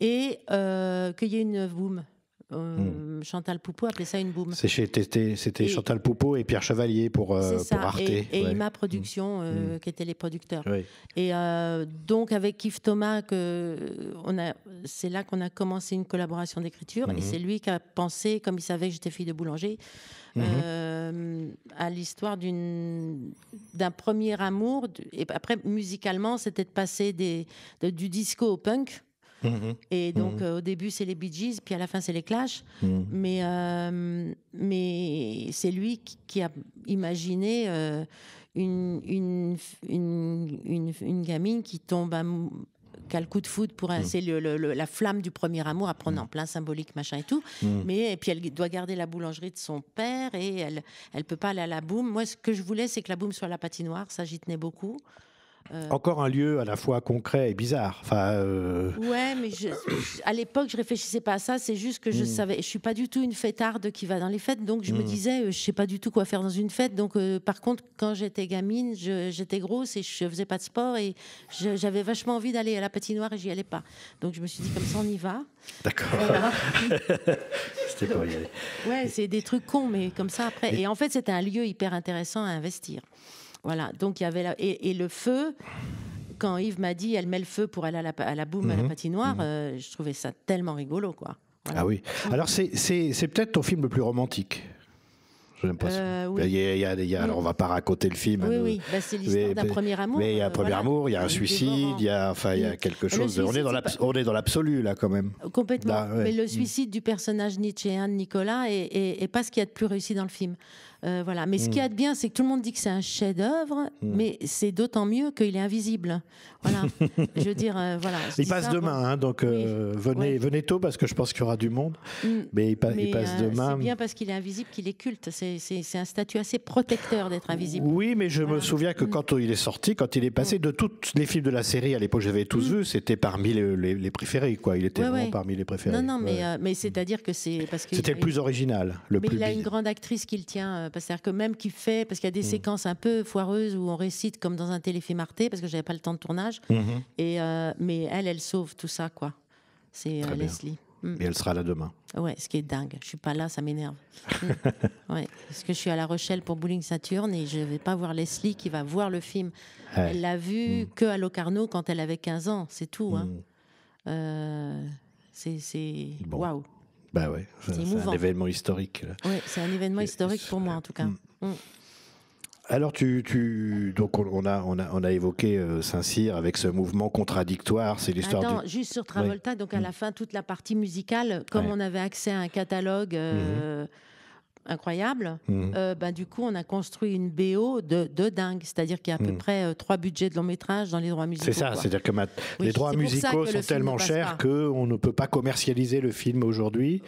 et qu'il y ait une boom. Euh, Chantal Poupeau appelait ça une boum. C'était Chantal Poupeau et Pierre Chevalier pour, euh, Arte. Et, et mm. production, Productions, euh, mm. qui étaient les producteurs. Et donc, avec Yves Thomas, c'est là qu'on a commencé une collaboration d'écriture. Et mm-hmm. c'est lui qui a pensé, comme il savait que j'étais fille de boulanger, mm-hmm. à l'histoire d'un premier amour. Et après, musicalement, c'était de passer du disco au punk. Mm-hmm. Et donc, mm-hmm. euh, au début, c'est les Bee puis à la fin, c'est les Clash. Mm-hmm. Euh, mais, c'est lui qui a imaginé euh, une, une, une, gamine qui tombe à le coup de foudre pour mm. c'est la flamme du premier amour à prendre mm. plein symbolique machin et tout mm. mais puis elle doit garder la boulangerie de son père et elle elle peut pas aller à la boum moi ce que je voulais c'est que la boum soit la patinoire ça j'y tenais beaucoup euh, Encore un lieu à la fois concret et bizarre. Enfin, euh, Ouais, mais à l'époque, je réfléchissais pas à ça. C'est juste que je hmm. savais, je suis pas du tout une fêtarde qui va dans les fêtes, donc je me hmm. disais, euh, je sais pas du tout quoi faire dans une fête. Donc, par contre, quand j'étais gamine, j'étais grosse et je faisais pas de sport et j'avais vachement envie d'aller à la patinoire et j'y allais pas. Donc, je me suis dit comme ça, on y va. D'accord. *laughs* c'était pas y aller. Ouais, c'est des trucs cons, mais comme ça après. Et en fait, c'était un lieu hyper intéressant à investir. Voilà, donc il y avait et, le feu quand Yves m'a dit elle met le feu pour aller à la, boum à la mhm. patinoire, mhm. Euh, je trouvais ça tellement rigolo, quoi. Ah oui. Alors c'est peut-être ton film le plus romantique. J'ai l'impression. Alors on va pas raconter le film. Oui, oui. Bah, c'est l'histoire d'un premier amour. Mais il y a un euh, premier amour, il y a un suicide, il y a, enfin, il y a quelque ah, chose. on est dans on est dans l'absolu là quand même. Complètement. Mais le mm. suicide du personnage nietzschéen de Nicolas est, pas ce qu'il y a de plus réussi dans le film. Euh, voilà. Mais ce hmm. qu'il y a de bien, c'est que tout le monde dit que c'est un chef-d'œuvre, hmm. mais c'est d'autant mieux qu'il est invisible. Voilà. *laughs* je veux dire, euh, voilà. il passe demain, hein, donc euh, venez, venez tôt parce que je pense qu'il y aura du monde. Hmm. Mais, il, passe demain. C'est bien parce qu'il est invisible qu'il est culte. C'est un statut assez protecteur d'être invisible. Oui, mais je me souviens que quand il est sorti, quand il est passé, de tous les films de la série à l'époque, j'avais tous vu, c'était parmi les, préférés, quoi. Il était vraiment parmi les préférés. Non, non, mais, mais c'est-à-dire que c'est parce que. C'était le plus original, le mais il a une grande actrice qui le tient euh, cest que même qui fait, parce qu'il y a des mmh. séquences un peu foireuses où on récite comme dans un téléfilm Arte, parce que j'avais pas le temps de tournage. Mmh. Et euh, mais elle, elle sauve tout ça, quoi. C'est euh, Leslie. mais mmh. elle sera là demain. Ouais, ce qui est dingue. Je suis pas là, ça m'énerve. *laughs* ouais, parce que je suis à La Rochelle pour Bowling Saturn et je vais pas voir Leslie qui va voir le film. Elle l'a vu que à Locarno quand elle avait 15 ans, c'est tout. Hein. c'est waouh. Wow. Bah ouais, c'est un événement historique. c'est un événement historique pour moi en tout cas. Mm. Mm. Alors tu, tu donc on a on a on a évoqué euh, Saint-Cyr avec ce mouvement contradictoire, c'est l'histoire du juste sur Travolta donc à la mm. fin toute la partie musicale comme on avait accès à un catalogue mhm. euh, incroyable, mmh. euh, bah, du coup, on a construit une BO de, dingue. C'est-à-dire qu'il y a à peu mmh. près euh, trois budgets de long métrage dans les droits musicaux. C'est ça, c'est-à-dire que les droits musicaux sont tellement chers qu'on ne peut pas commercialiser le film aujourd'hui.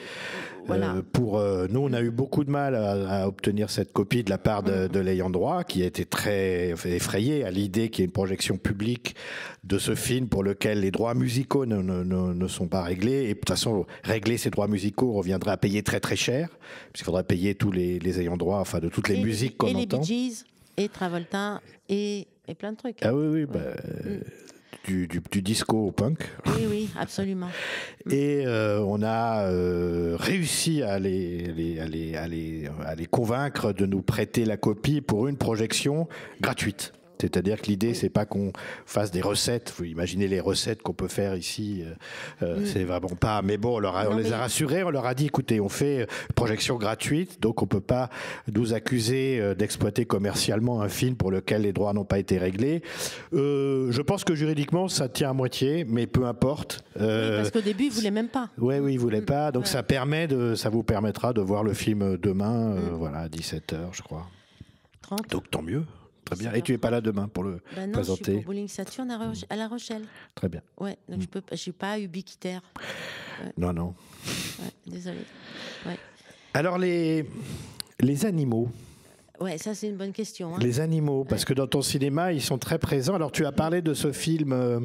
Euh, pour nous, on a eu beaucoup de mal à, obtenir cette copie de la part de, mmh. de l'ayant droit, qui a été très effrayé à l'idée qu'il y ait une projection publique de ce film pour lequel les droits musicaux ne, sont pas réglés. Et de toute façon, régler ces droits musicaux reviendrait à payer très très cher, qu'il faudrait payer tous les, ayants droit, enfin de toutes les musiques qu'on entend. Et les Bee et Travolta, et, plein de trucs. Ah oui, oui, bah, mm. Du, disco au punk. Oui, oui, absolument. *laughs* et euh, on a euh, réussi à les, les, à, les, à les, convaincre de nous prêter la copie pour une projection gratuite. C'est-à-dire que l'idée, c'est pas qu'on fasse des recettes. Vous imaginez les recettes qu'on peut faire ici. Euh, euh, mm. C'est vraiment pas. Mais bon, on, on les a rassurés. On leur a dit, écoutez, on fait euh, projection gratuite, donc on peut pas nous accuser d'exploiter commercialement un film pour lequel les droits n'ont pas été réglés. je pense que juridiquement, ça tient à moitié, mais peu importe. parce qu'au début, ils voulaient même pas. oui, oui, ils voulaient mm. pas. Donc ça permet de, ça vous permettra de voir le film demain, mm. voilà, à 17 h je crois. Donc tant mieux. Très bien. Et tu n'es pas là demain pour le présenter bah non, Je suis pour Bowling Saturn hmm. à, La Rochelle. Très bien. Ouais, donc hmm. je ne suis pas ubiquitaire. Non, non. Désolée. Alors, les, les animaux. Ouais, ça c'est une bonne question. Hein. Les animaux, parce que dans ton cinéma, ils sont très présents. Alors tu as parlé de ce film, euh,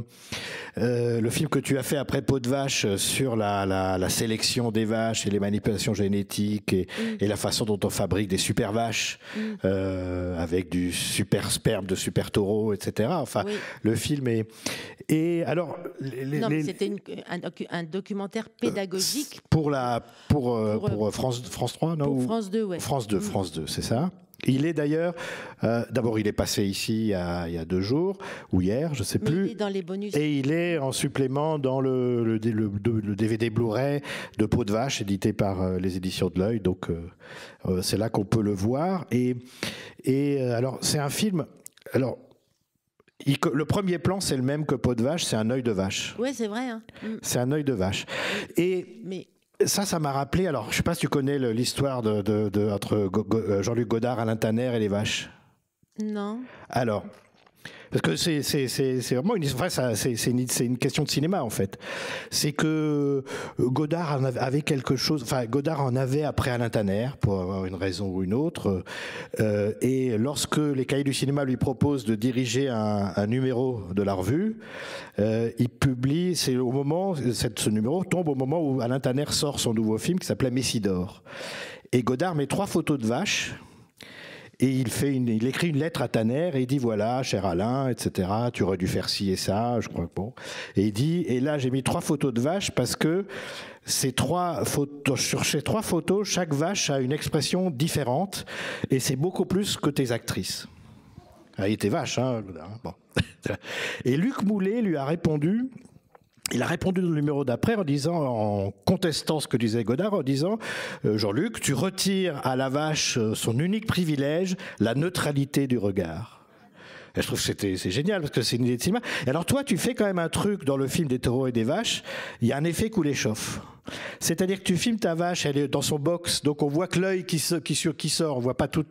euh, le film que tu as fait après Peau de vache euh, sur la, sélection des vaches et les manipulations génétiques et, mm. la façon dont on fabrique des super vaches mm. avec du super sperme de super taureau etc. Enfin, le film est. Et alors. non, mais c'était un, documentaire pédagogique. Pour la pour, France France 3, non Pour France 2, ouais. France 2, mm. France 2, c'est ça il est d'ailleurs, euh, d'abord il est passé ici il y a, deux jours, ou hier, je ne sais plus. il est dans les bonus. Et il est en supplément dans le, le, DVD Blu-ray de Peau de Vache, édité par euh, les éditions de l'œil. Donc euh, c'est là qu'on peut le voir. Et, et alors c'est un film... Alors, le premier plan, c'est le même que Peau de Vache, c'est un œil de vache. Oui, c'est vrai. Hein. Mm. C'est un œil de vache. Et... Mais ça, ça m'a rappelé. Alors, je ne sais pas si tu connais l'histoire de, de, entre euh, Jean-Luc Godard, Alain Tanner et les vaches. Non. Alors, parce que c'est c'est vraiment une c'est une, question de cinéma en fait. C'est que euh, Godard avait quelque chose. Enfin, Godard en avait après Alain Tanner pour une raison ou une autre. Euh, et lorsque les Cahiers du cinéma lui proposent de diriger un, numéro de la revue, euh, il publie. C'est au moment ce numéro tombe au moment où Alain Tanner sort son nouveau film qui s'appelait Messidor. Et Godard met trois photos de vaches et il, écrit une lettre à Tanner et il dit voilà, cher Alain, etc. Tu aurais dû faire ci et ça, je crois que bon. Et il dit et là j'ai mis trois photos de vaches parce que ces trois photos, sur ces trois photos, chaque vache a une expression différente et c'est beaucoup plus que tes actrices. Ah, il était vache, hein. hein bon. *laughs* Et Luc Moulet lui a répondu il a répondu dans le numéro d'après en disant, en contestant ce que disait Godard, en disant euh, Jean-Luc, tu retires à la vache euh, son unique privilège, la neutralité du regard. Et je trouve que c'était, c'est génial parce que c'est une idée de cinéma. alors toi, tu fais quand même un truc dans le film des taureaux et des vaches. Il y a un effet coulé chauffe. C'est-à-dire que tu filmes ta vache, elle est dans son box, donc on voit que l'œil qui, qui, sort, on voit pas tout,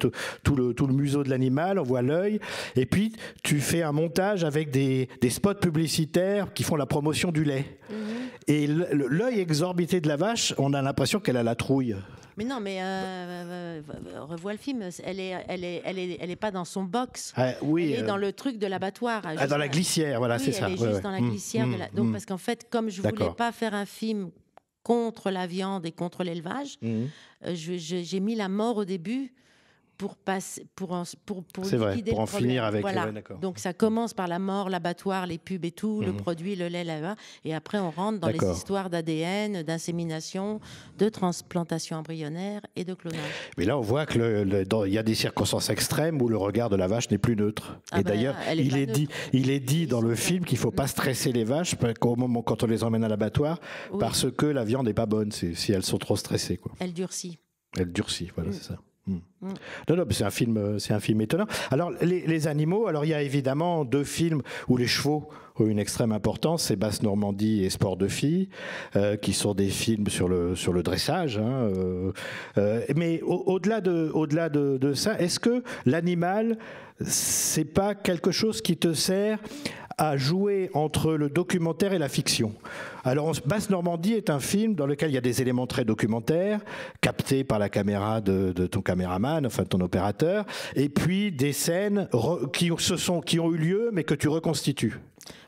le, museau de l'animal, on voit l'œil. Et puis tu fais un montage avec des, spots publicitaires qui font la promotion du lait. Mhm. Et l'œil exorbité de la vache, on a l'impression qu'elle a la trouille. Mais non, mais euh, euh, euh, revois le film. Elle est, pas dans son box. Ah, elle est dans le truc de l'abattoir. Ah, dans la glissière, voilà, c'est ça. Elle est juste dans la mm, glissière. Mm, donc mm. parce qu'en fait, comme je voulais pas faire un film contre la viande et contre l'élevage. Mhm. Euh, j'ai mis la mort au début pour passer, pour en, pour, pour vrai, pour en finir avec. Euh, Donc ça commence par la mort, l'abattoir, les pubs et tout, le mhm. produit, le lait, là et après on rentre dans les histoires d'ADN, d'insémination, de transplantation embryonnaire et de clonage. Mais là, on voit que le, y a des circonstances extrêmes où le regard de la vache n'est plus neutre. Ah et bah d'ailleurs, il est dit, il est dit dans le film qu'il faut pas stresser les vaches au moment quand on les emmène à l'abattoir parce que la viande n'est pas bonne si elles sont trop stressées. Quoi. Elle durcit. Elle durcit, voilà, mm. c'est ça. Mm. Mm. Non, non, c'est un film, euh, c'est un film étonnant. Alors les, animaux, alors il y a évidemment deux films où les chevaux ont une extrême importance, c'est Basse Normandie et Sport de filles, euh, qui sont des films sur le sur le dressage. Hein, euh, mais au-delà de au-delà de, ça, est-ce que l'animal c'est pas quelque chose qui te sert à jouer entre le documentaire et la fiction. Alors, Basse Normandie est un film dans lequel il y a des éléments très documentaires, captés par la caméra de, de ton caméraman enfin ton opérateur, et puis des scènes qui, se sont, qui ont eu lieu mais que tu reconstitues.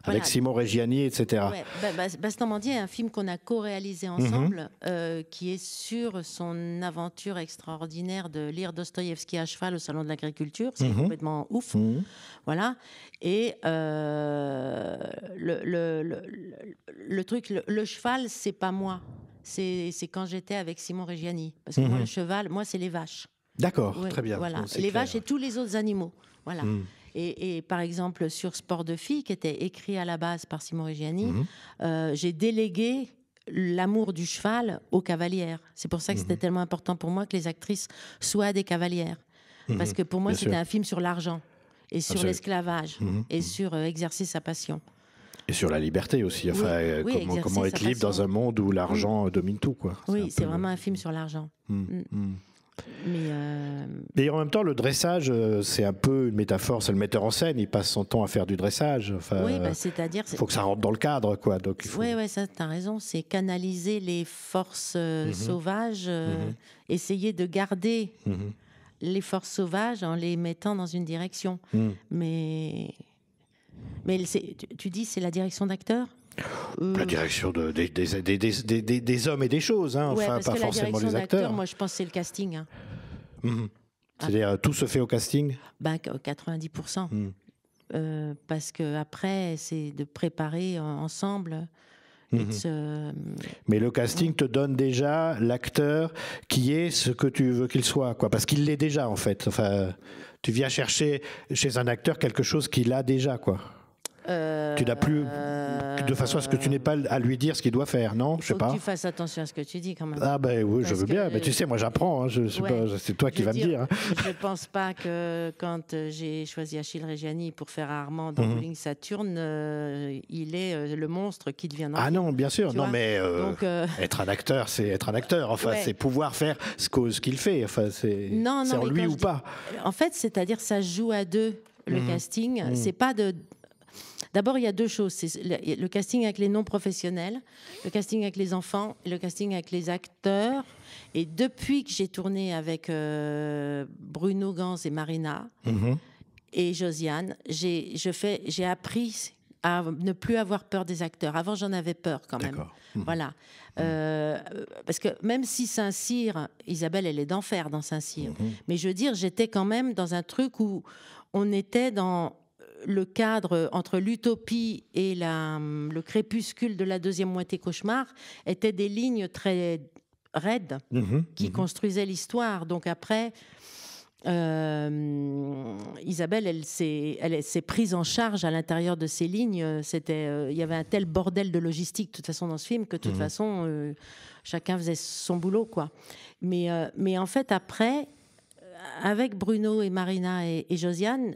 Avec Simon Reggiani, etc. Ouais, bah, bah, Mandier est un film qu'on a co-réalisé mhm. ensemble, euh, qui est sur son aventure extraordinaire de lire Dostoïevski à cheval au Salon de l'Agriculture. C'est mhm. complètement ouf. Mhm. Voilà. Et euh, le, le, truc, le cheval, c'est pas moi c'est quand j'étais avec Simon Reggiani. Parce que moi, le cheval, moi, c'est les vaches. D'accord, très bien. Voilà. les vaches et tous les autres animaux. Voilà. Hmm. Et, par exemple, sur Sport de filles, qui était écrit à la base par Simon Reggiani, hmm. euh, j'ai délégué l'amour du cheval aux cavalières. C'est pour ça que c'était hmm. tellement important pour moi que les actrices soient des cavalières. Parce que pour moi, c'était un film sur l'argent et sur l'esclavage et sur euh, exercer sa passion. Et sur la liberté aussi, enfin, comment, être libre dans un monde où l'argent domine tout. Quoi. Oui, c'est vraiment un film sur l'argent. Euh, mais, en même temps, le dressage, euh, c'est un peu une métaphore. C'est le metteur en scène. Il passe son temps à faire du dressage. Enfin, euh, bah, c'est-à-dire. Il faut que ça rentre dans le cadre, quoi. Donc, Oui, tu ça, raison. C'est canaliser les forces mhm. sauvages, mhm. essayer de garder mhm. les forces sauvages en les mettant dans une direction. Mais. Mais tu, tu dis, c'est la direction d'acteur la euh, direction des, hommes et des choses, hein, enfin, pas forcément les acteurs. moi, je pense que c'est le casting. Hein. Mhm. Ah. C'est-à-dire, euh, tout se fait au casting 90%. Ben, mhm. euh, parce que après, c'est de préparer ensemble. Mhm. Mais le casting te donne déjà l'acteur qui est ce que tu veux qu'il soit, quoi. Parce qu'il l'est déjà en fait. Enfin, tu viens chercher chez un acteur quelque chose qu'il a déjà, quoi tu n'as plus. Euh, de façon à ce que tu n'aies pas à lui dire ce qu'il doit faire, non Je sais pas. Que tu fasses attention à ce que tu dis quand même. Ah ben oui, je veux bien. Mais ben, tu sais, moi j'apprends. Hein, c'est toi qui vas me dire. Hein. *laughs* Je ne pense pas que quand euh, j'ai choisi Achille Reggiani pour faire Armand dans Bowling mhm. Saturne, euh, il est le monstre qui deviendra. Ah non, bien sûr. Non, mais *laughs* être un acteur, c'est être un acteur. Enfin, c'est pouvoir faire ce qu'il fait. Enfin, c'est en lui ou pas. En fait, c'est-à-dire ça joue à deux le mhm. casting. Mhm. C'est pas de D'abord, il y a deux choses. le, casting avec les non-professionnels, le casting avec les enfants, le casting avec les acteurs. Et depuis que j'ai tourné avec euh, Bruno Gans et Marina mm-hmm. et Josiane, j'ai appris à ne plus avoir peur des acteurs. Avant, j'en avais peur quand même. Mm-hmm. Voilà. Mm-hmm. Euh, parce que même si Saint-Cyr, Isabelle, elle est d'enfer dans Saint-Cyr. Mais je veux dire, j'étais quand même dans un truc où on était dans le cadre entre l'utopie et la, le crépuscule de la deuxième moitié cauchemar étaient des lignes très raides mhm, mhm. qui construisaient l'histoire. Donc après, euh, Isabelle, elle s'est, prise en charge à l'intérieur de ces lignes. C'était, euh, il y avait un tel bordel de logistique, de toute façon, dans ce film, que de toute mhm. façon, euh, chacun faisait son boulot, quoi. Mais, mais en fait, après, avec Bruno et Marina et, Josiane,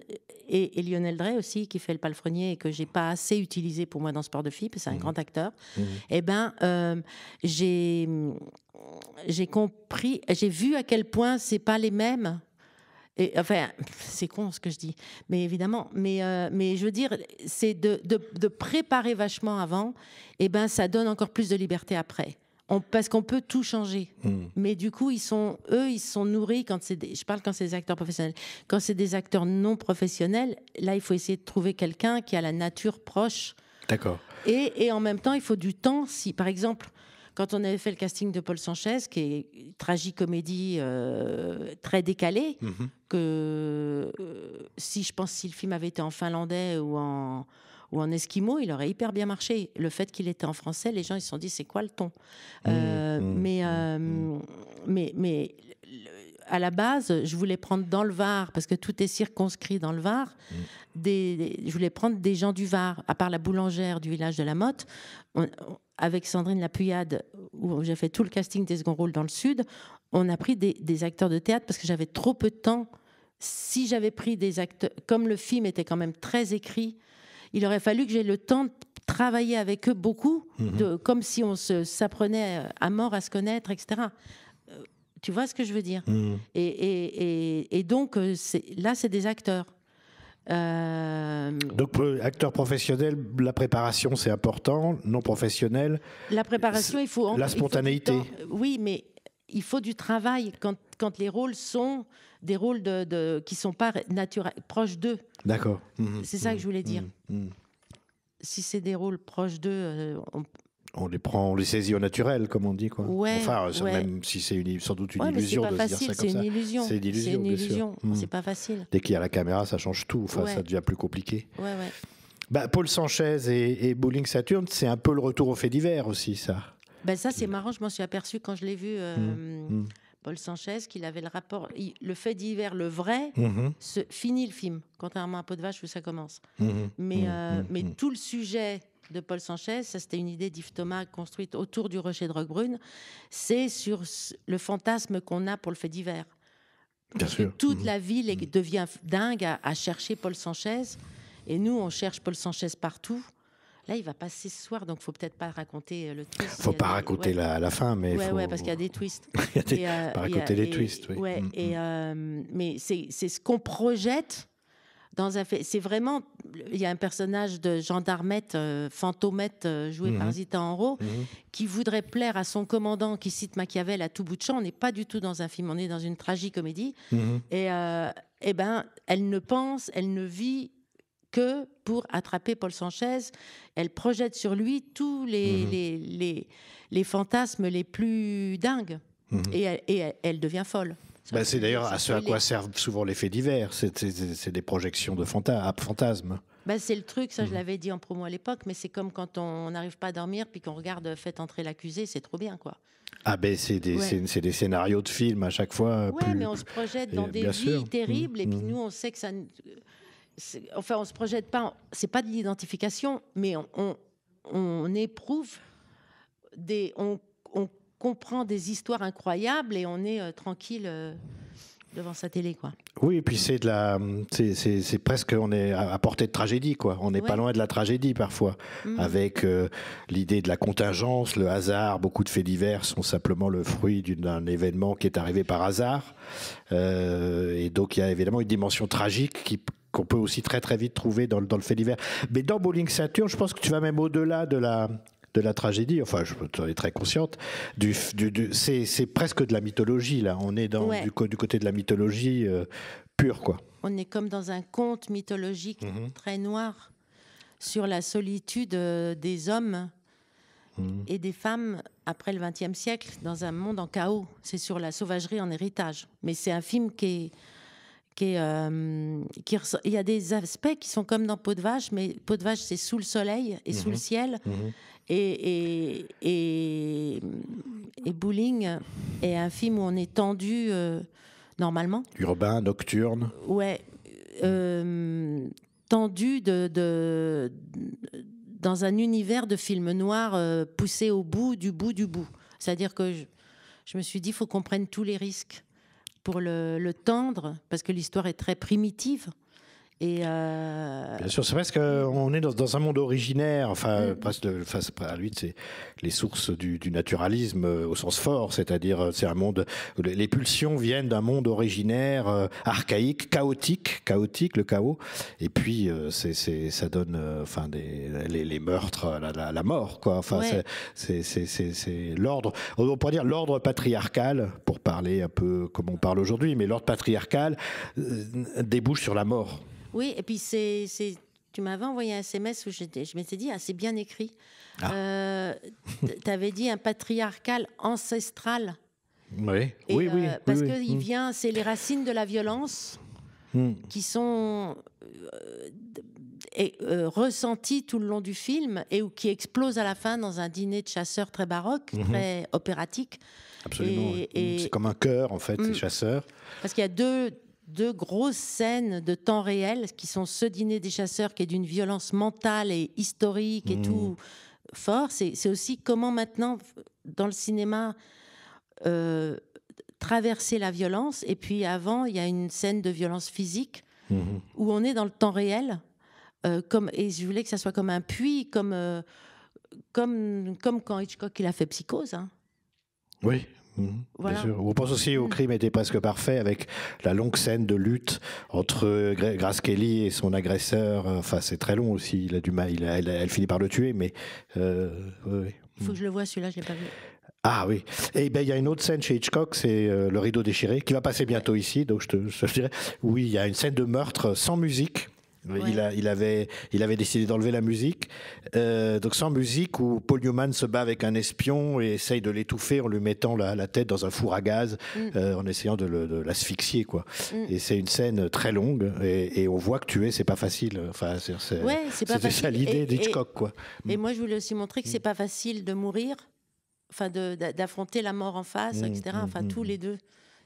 et, Lionel Drey aussi, qui fait le palefrenier et que j'ai pas assez utilisé pour moi dans Sport de que c'est un mmh. grand acteur, mmh. Et eh ben, euh, j'ai, j'ai compris, j'ai vu à quel point c'est pas les mêmes. Et, enfin, c'est con ce que je dis, mais évidemment, mais, euh, mais je veux dire, c'est de, de, de, préparer vachement avant, et eh ben ça donne encore plus de liberté après parce qu'on peut tout changer. Hmm. Mais du coup, ils sont, eux, ils sont nourris quand c'est, des, je parle quand c'est des acteurs professionnels, quand c'est des acteurs non professionnels, là, il faut essayer de trouver quelqu'un qui a la nature proche. D'accord. Et, en même temps, il faut du temps. Si, par exemple, quand on avait fait le casting de Paul Sanchez, qui est une tragicomédie euh, très décalée, mhm. que euh, si je pense si le film avait été en finlandais ou en ou en esquimau, il aurait hyper bien marché. Le fait qu'il était en français, les gens ils se sont dit c'est quoi le ton mmh, euh, mmh, mmh, mais, euh, mais, mais à la base, je voulais prendre dans le Var, parce que tout est circonscrit dans le Var, des, je voulais prendre des gens du Var, à part la boulangère du village de la Motte. avec Sandrine Lapuyade, où j'ai fait tout le casting des second rôles dans le Sud, on a pris des, des acteurs de théâtre parce que j'avais trop peu de temps. Si j'avais pris des acteurs, comme le film était quand même très écrit, il aurait fallu que j'ai le temps de travailler avec eux beaucoup, mhm. comme si on s'apprenait euh, à mort à se connaître, etc. Euh, tu vois ce que je veux dire mhm. et, donc, euh, là, c'est des acteurs. Donc, acteurs professionnels, la préparation, c'est important. Non professionnel. La préparation, il faut. La spontanéité. oui, mais il faut du travail. Quand quand les rôles sont des rôles de, de qui sont pas naturels, proches d'eux. D'accord. Mmh, mmh, c'est ça que je voulais mmh, dire. si c'est des rôles proches d'eux, euh, on... les prend, les saisit au naturel, comme on dit quoi. enfin, euh, même si c'est une, sans doute une illusion de facile, se dire ça comme ça. C'est une illusion. C'est une illusion. C'est, pas facile. Dès qu'il y a la caméra, ça change tout. Enfin, ça devient plus compliqué. Ouais, ouais. Bah, Paul Sanchez et, Bowling Saturn, c'est un peu le retour au fait divers aussi, ça. Ben ça, c'est marrant, je m'en suis aperçu quand je l'ai vu. Euh, Paul Sanchez qu'il avait le rapport, le fait divers, le vrai, mhm. se finit le film. Contrairement à Pot de Vache où ça commence. Mhm. Mhm. Mais, euh, mais tout le sujet de Paul Sanchez, ça c'était une idée d'Yves construite autour du rocher de Roquebrune, c'est sur le fantasme qu'on a pour le fait divers. Toute la ville devient dingue à, chercher Paul Sanchez, et nous on cherche Paul Sanchez partout. Là, il va passer ce soir, donc faut peut-être pas raconter euh, le twist. Faut pas raconter la, fin, mais ouais parce qu'il y a des twists. *laughs* il y a euh, pas raconter les twists, oui. Mm, mm. Euh, mais c'est ce qu'on projette dans un fait. C'est vraiment, il y a un personnage de gendarmette, fantômette joué par mm-hmm. Zita Enro, mm-hmm. qui voudrait plaire à son commandant qui cite Machiavel à tout bout de champ. On n'est pas du tout dans un film, on est dans une tragicomédie. Mm-hmm. Et eh ben, elle ne pense, elle ne vit que pour attraper Paul Sanchez, elle projette sur lui tous les, mhm. les, les, les, fantasmes les plus dingues. Mhm. Et, elle, et elle, devient folle. Bah, c'est d'ailleurs à ce à quoi servent souvent les faits divers. C'est des projections de fantasmes. Bah c'est le truc, ça je mhm. l'avais dit en promo à l'époque, mais c'est comme quand on n'arrive pas à dormir puis qu'on regarde euh, Faites entrer l'accusé, c'est trop bien quoi. Ah ben c'est des, des, scénarios de films à chaque fois. Euh, oui, mais on se projette dans euh, des vies terribles et puis nous on sait que ça enfin, on se projette pas. C'est pas de l'identification, mais on, éprouve des, on, comprend des histoires incroyables et on est euh, tranquille. Euh, devant sa télé, quoi. Oui, et puis c'est de la, c'est presque on est à, portée de tragédie, quoi. On n'est pas loin de la tragédie parfois, mmh. avec euh, l'idée de la contingence, le hasard. Beaucoup de faits divers sont simplement le fruit d'un événement qui est arrivé par hasard, et donc il y a évidemment une dimension tragique qui, qu'on peut aussi très très vite trouver dans, dans le fait divers. Mais dans Bowling Saturn, je pense que tu vas même au-delà de la, de la tragédie, enfin je suis très consciente, du, c'est presque de la mythologie là, on est du, côté de la mythologie euh, pure quoi. On est comme dans un conte mythologique mhm. très noir sur la solitude euh, des hommes mhm. et des femmes après le XXe siècle dans un monde en chaos. C'est sur la sauvagerie en héritage. Mais c'est un film qui est qui euh, il y a des aspects qui sont comme dans Peau de vache, mais Peau de vache, c'est sous le soleil et sous le mhm. ciel. Mhm. Et, et, et, et, est un film où on est tendu euh, normalement. Urbain, nocturne. Ouais. Euh, tendu de, dans un univers de films noirs poussé au bout du bout du bout. C'est-à-dire que je, je me suis dit, il faut qu'on prenne tous les risques pour le, tendre, parce que l'histoire est très primitive. Euh, Bien sûr, c'est parce qu'on euh, est dans, un monde originaire, enfin, mm. face à lui, c'est les sources du, naturalisme euh, au sens fort, c'est-à-dire c'est un monde, les pulsions viennent d'un monde originaire, archaïque, chaotique, chaotique, le chaos, et puis ça donne enfin, les, meurtres, la, la, mort, quoi. Enfin, c'est, c'est, l'ordre, on pourrait dire l'ordre patriarcal, pour parler un peu comme on parle aujourd'hui, mais l'ordre patriarcal débouche sur la mort. Oui, et puis c'est tu m'avais envoyé un SMS où je m'étais dit, ah, c'est bien écrit. Ah. Euh, tu avais dit un patriarcal ancestral. Oui, oui, oui. Euh, parce que il hmm. vient, c'est les racines de la violence hmm. qui sont euh, ressenties tout le long du film et qui explose à la fin dans un dîner de chasseurs très baroque, mhm. très opératique. Absolument. Et, hmm. c'est comme un cœur, en fait, les chasseurs. Parce qu'il y a deux, deux grosses scènes de temps réel qui sont ce dîner des chasseurs qui est d'une violence mentale et historique et mmh. tout fort. C'est aussi comment maintenant, dans le cinéma, euh, traverser la violence. Et puis avant, il y a une scène de violence physique mmh. où on est dans le temps réel. Euh, comme, et je voulais que ça soit comme un puits, comme, euh, comme, comme quand Hitchcock il a fait Psychose. Hein. Oui, Mmh, On pense aussi au mmh. crime était presque parfait avec la longue scène de lutte entre euh, Grace Kelly et son agresseur. Enfin, c'est très long aussi. Il a du mal. elle, finit par le tuer, mais. Euh, faut que je le vois celui-là. Je l'ai pas vu. Ah oui. Et eh ben il y a une autre scène chez Hitchcock, c'est euh, le rideau déchiré, qui va passer bientôt ici, donc je te, dirais. Oui, il y a une scène de meurtre sans musique il, avait, décidé d'enlever la musique. Euh, donc sans musique, où Paul Newman se bat avec un espion et essaye de l'étouffer en lui mettant la, tête dans un four à gaz, mm. euh, en essayant de, l'asphyxier. Quoi. Mm. Et c'est une scène très longue et, on voit que tuer, c'est pas facile. Enfin, c'est, l'idée d'Hitchcock. Quoi. Et mm. moi, je voulais aussi montrer que c'est pas facile de mourir, enfin d'affronter la mort en face, etc. Enfin, tous les deux.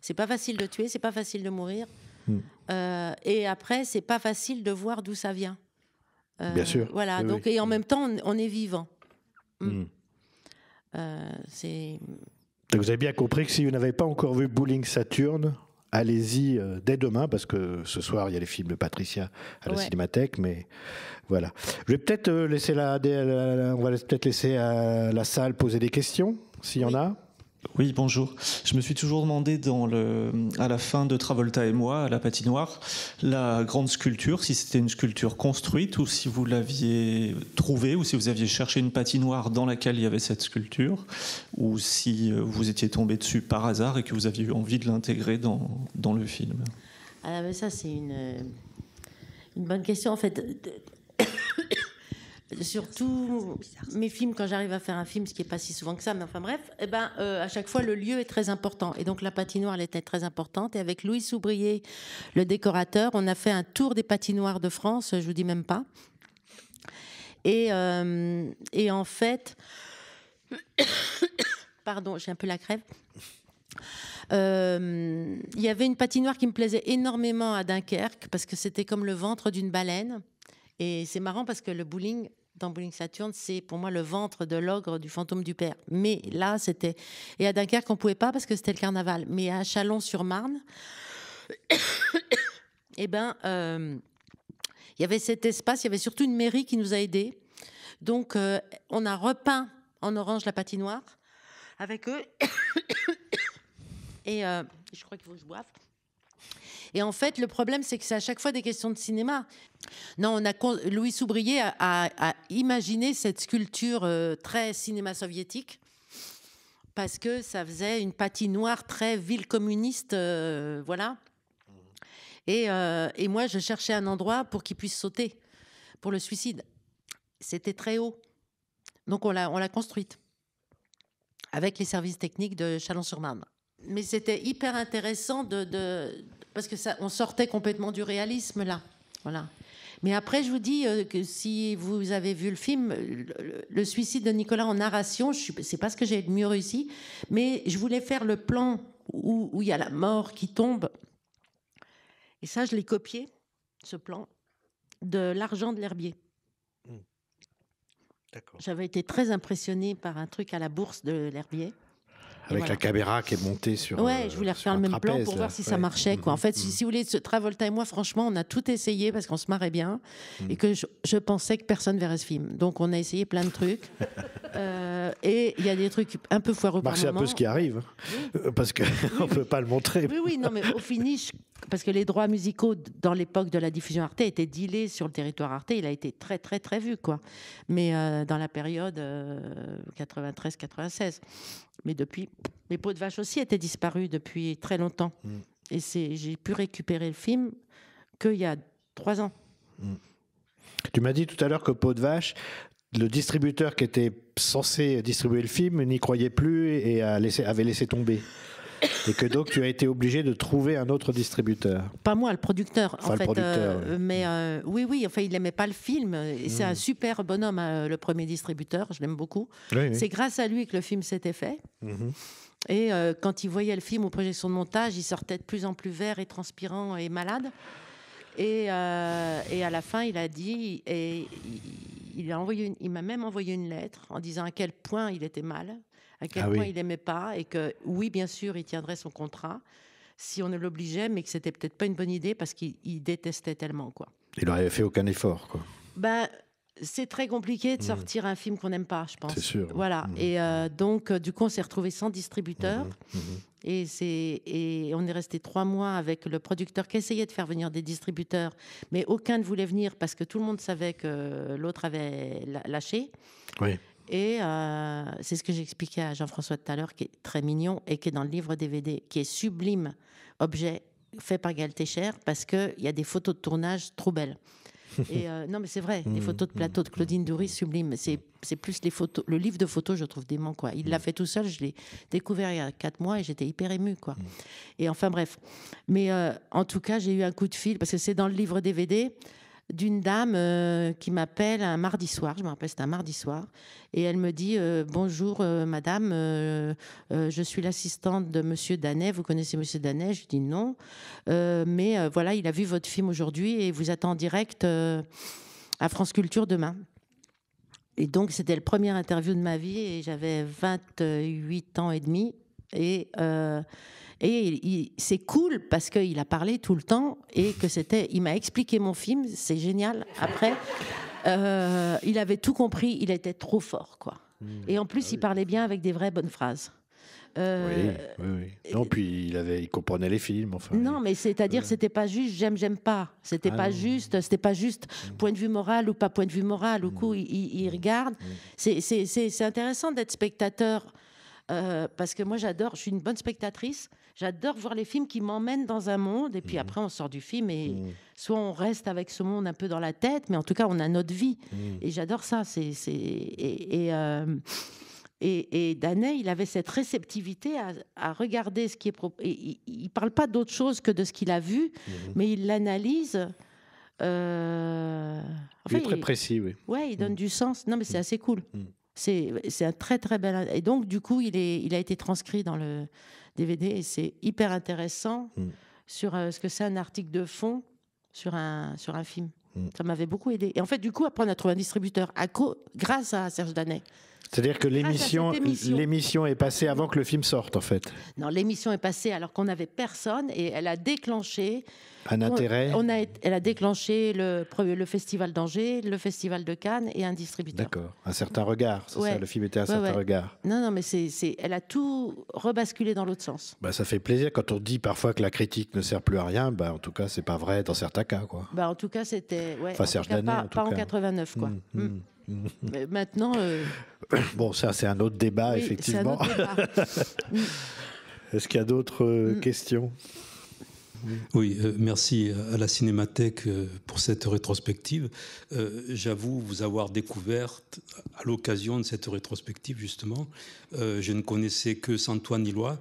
C'est pas facile de tuer, c'est pas facile de mourir. Mm. Euh, et après, c'est pas facile de voir d'où ça vient. Euh, bien sûr. Voilà. donc, Et en même temps, on, est vivant. Mm. Mm. Euh, vous avez bien compris que si vous n'avez pas encore vu Bowling Saturne, allez-y dès demain, parce que ce soir, il y a les films de Patricia à la Cinémathèque, mais voilà. Je vais peut-être laisser la, peut laisser la salle poser des questions, s'il y en a. Oui, bonjour. Je me suis toujours demandé à la fin de Travolta et moi, à la patinoire, la grande sculpture, si c'était une sculpture construite ou si vous l'aviez trouvée ou si vous aviez cherché une patinoire dans laquelle il y avait cette sculpture ou si euh, vous étiez tombé dessus par hasard et que vous aviez eu envie de l'intégrer dans, le film. Ah, ça, c'est euh, une bonne question. En fait, surtout mes films, quand j'arrive à faire un film, ce qui n'est pas si souvent que ça, mais enfin bref, eh ben, euh, à chaque fois, le lieu est très important. Et donc, la patinoire, elle était très importante. Et avec Louis Soubrier, le décorateur, on a fait un tour des patinoires de France, je vous dis même pas. Et, euh, en fait, *coughs* pardon, j'ai un peu la crève. Euh, il y avait une patinoire qui me plaisait énormément à Dunkerque parce que c'était comme le ventre d'une baleine. Et c'est marrant parce que le bowling, dans Bowling Saturne, c'est pour moi le ventre de l'ogre du fantôme du père. Mais là, c'était. Et à Dunkerque, on ne pouvait pas parce que c'était le carnaval. Mais à Chalon-sur-Marne, *coughs* eh ben, euh, il y avait cet espace. Il y avait surtout une mairie qui nous a aidés. Donc, euh, on a repeint en orange la patinoire avec eux. *coughs* Et euh, je crois qu'il faut que je boive. Et en fait, le problème, c'est que c'est à chaque fois des questions de cinéma. Non, on a Louis Soubrier a, imaginé cette sculpture euh, très cinéma soviétique parce que ça faisait une patinoire très ville communiste, euh, voilà. Euh, et, moi, je cherchais un endroit pour qu'il puisse sauter pour le suicide. C'était très haut, donc on l'a on l'a construite avec les services techniques de Chalon-sur-Marne. Mais c'était hyper intéressant de, parce que ça, on sortait complètement du réalisme là. Voilà. Mais après, je vous dis euh, que si vous avez vu le film, le, suicide de Nicolas en narration, c'est pas ce que j'ai de mieux réussi, mais je voulais faire le plan où, où il y a la mort qui tombe. Et ça, je l'ai copié, ce plan, de l'argent de l'herbier. Hmm. J'avais été très impressionnée par un truc à la bourse de l'herbier avec la caméra qui est montée sur. Ouais, euh, je voulais refaire le même plan pour voir si ça marchait. Quoi. En mhm. fait, si, mhm. vous voulez, Travolta et moi, franchement, on a tout essayé parce qu'on se marrait bien mhm. et que je, pensais que personne verrait ce film. Donc, on a essayé plein de trucs. *laughs* Euh, et il y a des trucs un peu foireux Marcher C'est un peu ce qui arrive, euh, parce qu'on *laughs* ne peut pas le montrer. Oui, oui, non, mais au finish, parce que les droits musicaux dans l'époque de la diffusion Arte étaient dilés sur le territoire Arte. Il a été très très très vu quoi. Mais euh, dans la période 93-96. Euh, Mais depuis, les peaux de vache aussi étaient disparues depuis très longtemps. Mm. Et c'est, j'ai pu récupérer le film qu'il y a trois ans. Mm. Tu m'as dit tout à l'heure que Peau de Vache, le distributeur qui était censé distribuer le film n'y croyait plus et avait laissé tomber et que donc tu as été obligé de trouver un autre distributeur. Pas moi, le producteur. Enfin, en le fait, euh, producteur, oui. mais euh, oui, oui. Enfin, il n'aimait pas le film. c'est un hmm. super bonhomme, hein, le premier distributeur. Je l'aime beaucoup. C'est grâce à lui que le film s'était fait. Mhm. Et euh, quand il voyait le film au projections de montage, il sortait de plus en plus vert et transpirant et malade. Et, à la fin, il a dit, et il, il m'a même envoyé une lettre en disant à quel point il était mal à quel ah point il n'aimait pas et que oui, bien sûr, il tiendrait son contrat si on ne l'obligeait, mais que c'était peut-être pas une bonne idée parce qu'il détestait tellement quoi. Il n'aurait fait aucun effort quoi. Ben, c'est très compliqué de mmh. sortir un film qu'on n'aime pas, je pense. C'est sûr. Voilà. Mmh. Et euh, donc, euh, du coup, on s'est retrouvé sans distributeur. Mmh. Et, c'est, et on est resté trois mois avec le producteur qui essayait de faire venir des distributeurs, mais aucun ne voulait venir parce que tout le monde savait que l'autre avait lâché. Oui. Et euh, c'est ce que j'expliquais à Jean-François tout à l'heure, qui est très mignon et qui est dans le livre DVD, qui est sublime, objet fait par Gaël Técher, parce qu'il y a des photos de tournage trop belles. Et euh, non, mais c'est vrai, les *laughs* mm, photos de plateau de mm, Claudine mm, Douris sublime. C'est, plus les photos, le livre de photos, je trouve dément, quoi. Il l'a fait tout seul, je l'ai découvert il y a quatre mois et j'étais hyper émue, quoi. Et enfin, bref. Mais euh, en tout cas, j'ai eu un coup de fil, parce que c'est dans le livre DVD d'une dame euh, qui m'appelle un mardi soir, je me rappelle, c'était un mardi soir, et elle me dit euh, Bonjour euh, madame, je suis l'assistante de monsieur Danet, vous connaissez monsieur Danet Je dis non, mais voilà, il a vu votre film aujourd'hui et vous attend en direct à France Culture demain. Et donc, c'était le première interview de ma vie et j'avais 28 ans et demi. Et et c'est cool parce qu'il a parlé tout le temps et que c'était. Il m'a expliqué mon film, c'est génial. Après, euh, il avait tout compris, il était trop fort, quoi. Hmm. et en plus, ah il parlait bien avec des vraies bonnes phrases. Euh, oui, oui, oui, Non, puis il avait, il comprenait les films. non, mais c'est-à-dire, c'était pas juste j'aime, j'aime pas. C'était ah pas juste, c'était pas juste hmm. point de vue moral ou pas point de vue moral. Au hmm. coup, il, regarde. C'est intéressant d'être spectateur euh, parce que moi, j'adore. Je suis une bonne spectatrice. J'adore voir les films qui m'emmènent dans un monde, et puis mhm. après, on sort du film, et mhm. soit on reste avec ce monde un peu dans la tête, mais en tout cas, on a notre vie. Mhm. Et j'adore ça. C'est, Et, et, euh, et, et Danet, il avait cette réceptivité à, regarder ce qui est. il ne parle pas d'autre chose que de ce qu'il a vu, mais il l'analyse. Euh, il est très précis, oui. Ouais, il donne du sens. Non, mais c'est assez cool. C'est un très très bel. Et donc, du coup, il, il a été transcrit dans le DVD et c'est hyper intéressant mm. sur euh, ce que c'est un article de fond sur un, sur un film. Mm. Ça m'avait beaucoup aidé. Et en fait, du coup, après, on a trouvé un distributeur à grâce à Serge Danet. C'est-à-dire que l'émission, l'émission est passée avant que le film sorte, en fait. Non, l'émission est passée alors qu'on n'avait personne et elle a déclenché. Un intérêt. On a, elle a déclenché le, le festival d'Angers, le festival de Cannes et un distributeur. D'accord. Un certain regard, Le film était un certain regard. Non, non, mais c'est, elle a tout rebasculé dans l'autre sens. Bah, ça fait plaisir quand on dit parfois que la critique ne sert plus à rien. Bah, en tout cas, c'est pas vrai dans certains cas, quoi. Bah, en tout cas, c'était. enfin, en pas, en, 89, quoi. Mmh, mmh. Mmh. *laughs* Mais maintenant. Euh, bon, ça, c'est un autre débat, effectivement. *laughs* Est-ce qu'il y a d'autres euh, mm. questions oui, euh, merci à la Cinémathèque pour cette rétrospective. J'avoue vous avoir découverte à l'occasion de cette rétrospective, justement. je ne connaissais que Santoine Illois,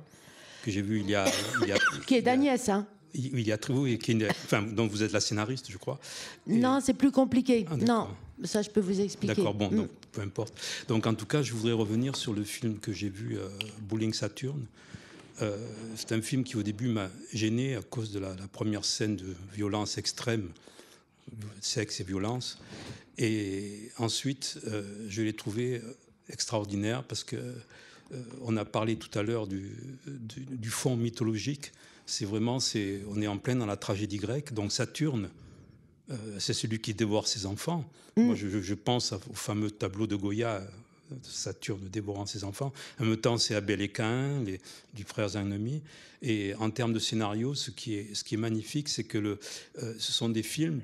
que j'ai vu il y a. Il y qui est d'Agnès, hein il y a dont vous êtes la scénariste, je crois. Non, c'est plus compliqué. Ah, non, ça, je peux vous expliquer. D'accord, bon, mm. donc, peu importe. Donc, en tout cas, je voudrais revenir sur le film que j'ai vu, euh, Bowling Saturn. Euh, c'est un film qui, au début, m'a gêné à cause de la, première scène de violence extrême, sexe et violence. Et ensuite, euh, je l'ai trouvé extraordinaire parce que on a parlé tout à l'heure du fond mythologique c'est vraiment, c'est, on est en plein dans la tragédie grecque. Donc Saturne, euh, c'est celui qui dévore ses enfants. Mm. Moi, je, pense au fameux tableau de Goya, euh, Saturne dévorant ses enfants. En même temps, c'est Abel et Cain, les, du frère ennemis. Et en termes de scénario, ce qui est, ce qui est magnifique, c'est que le, euh, ce sont des films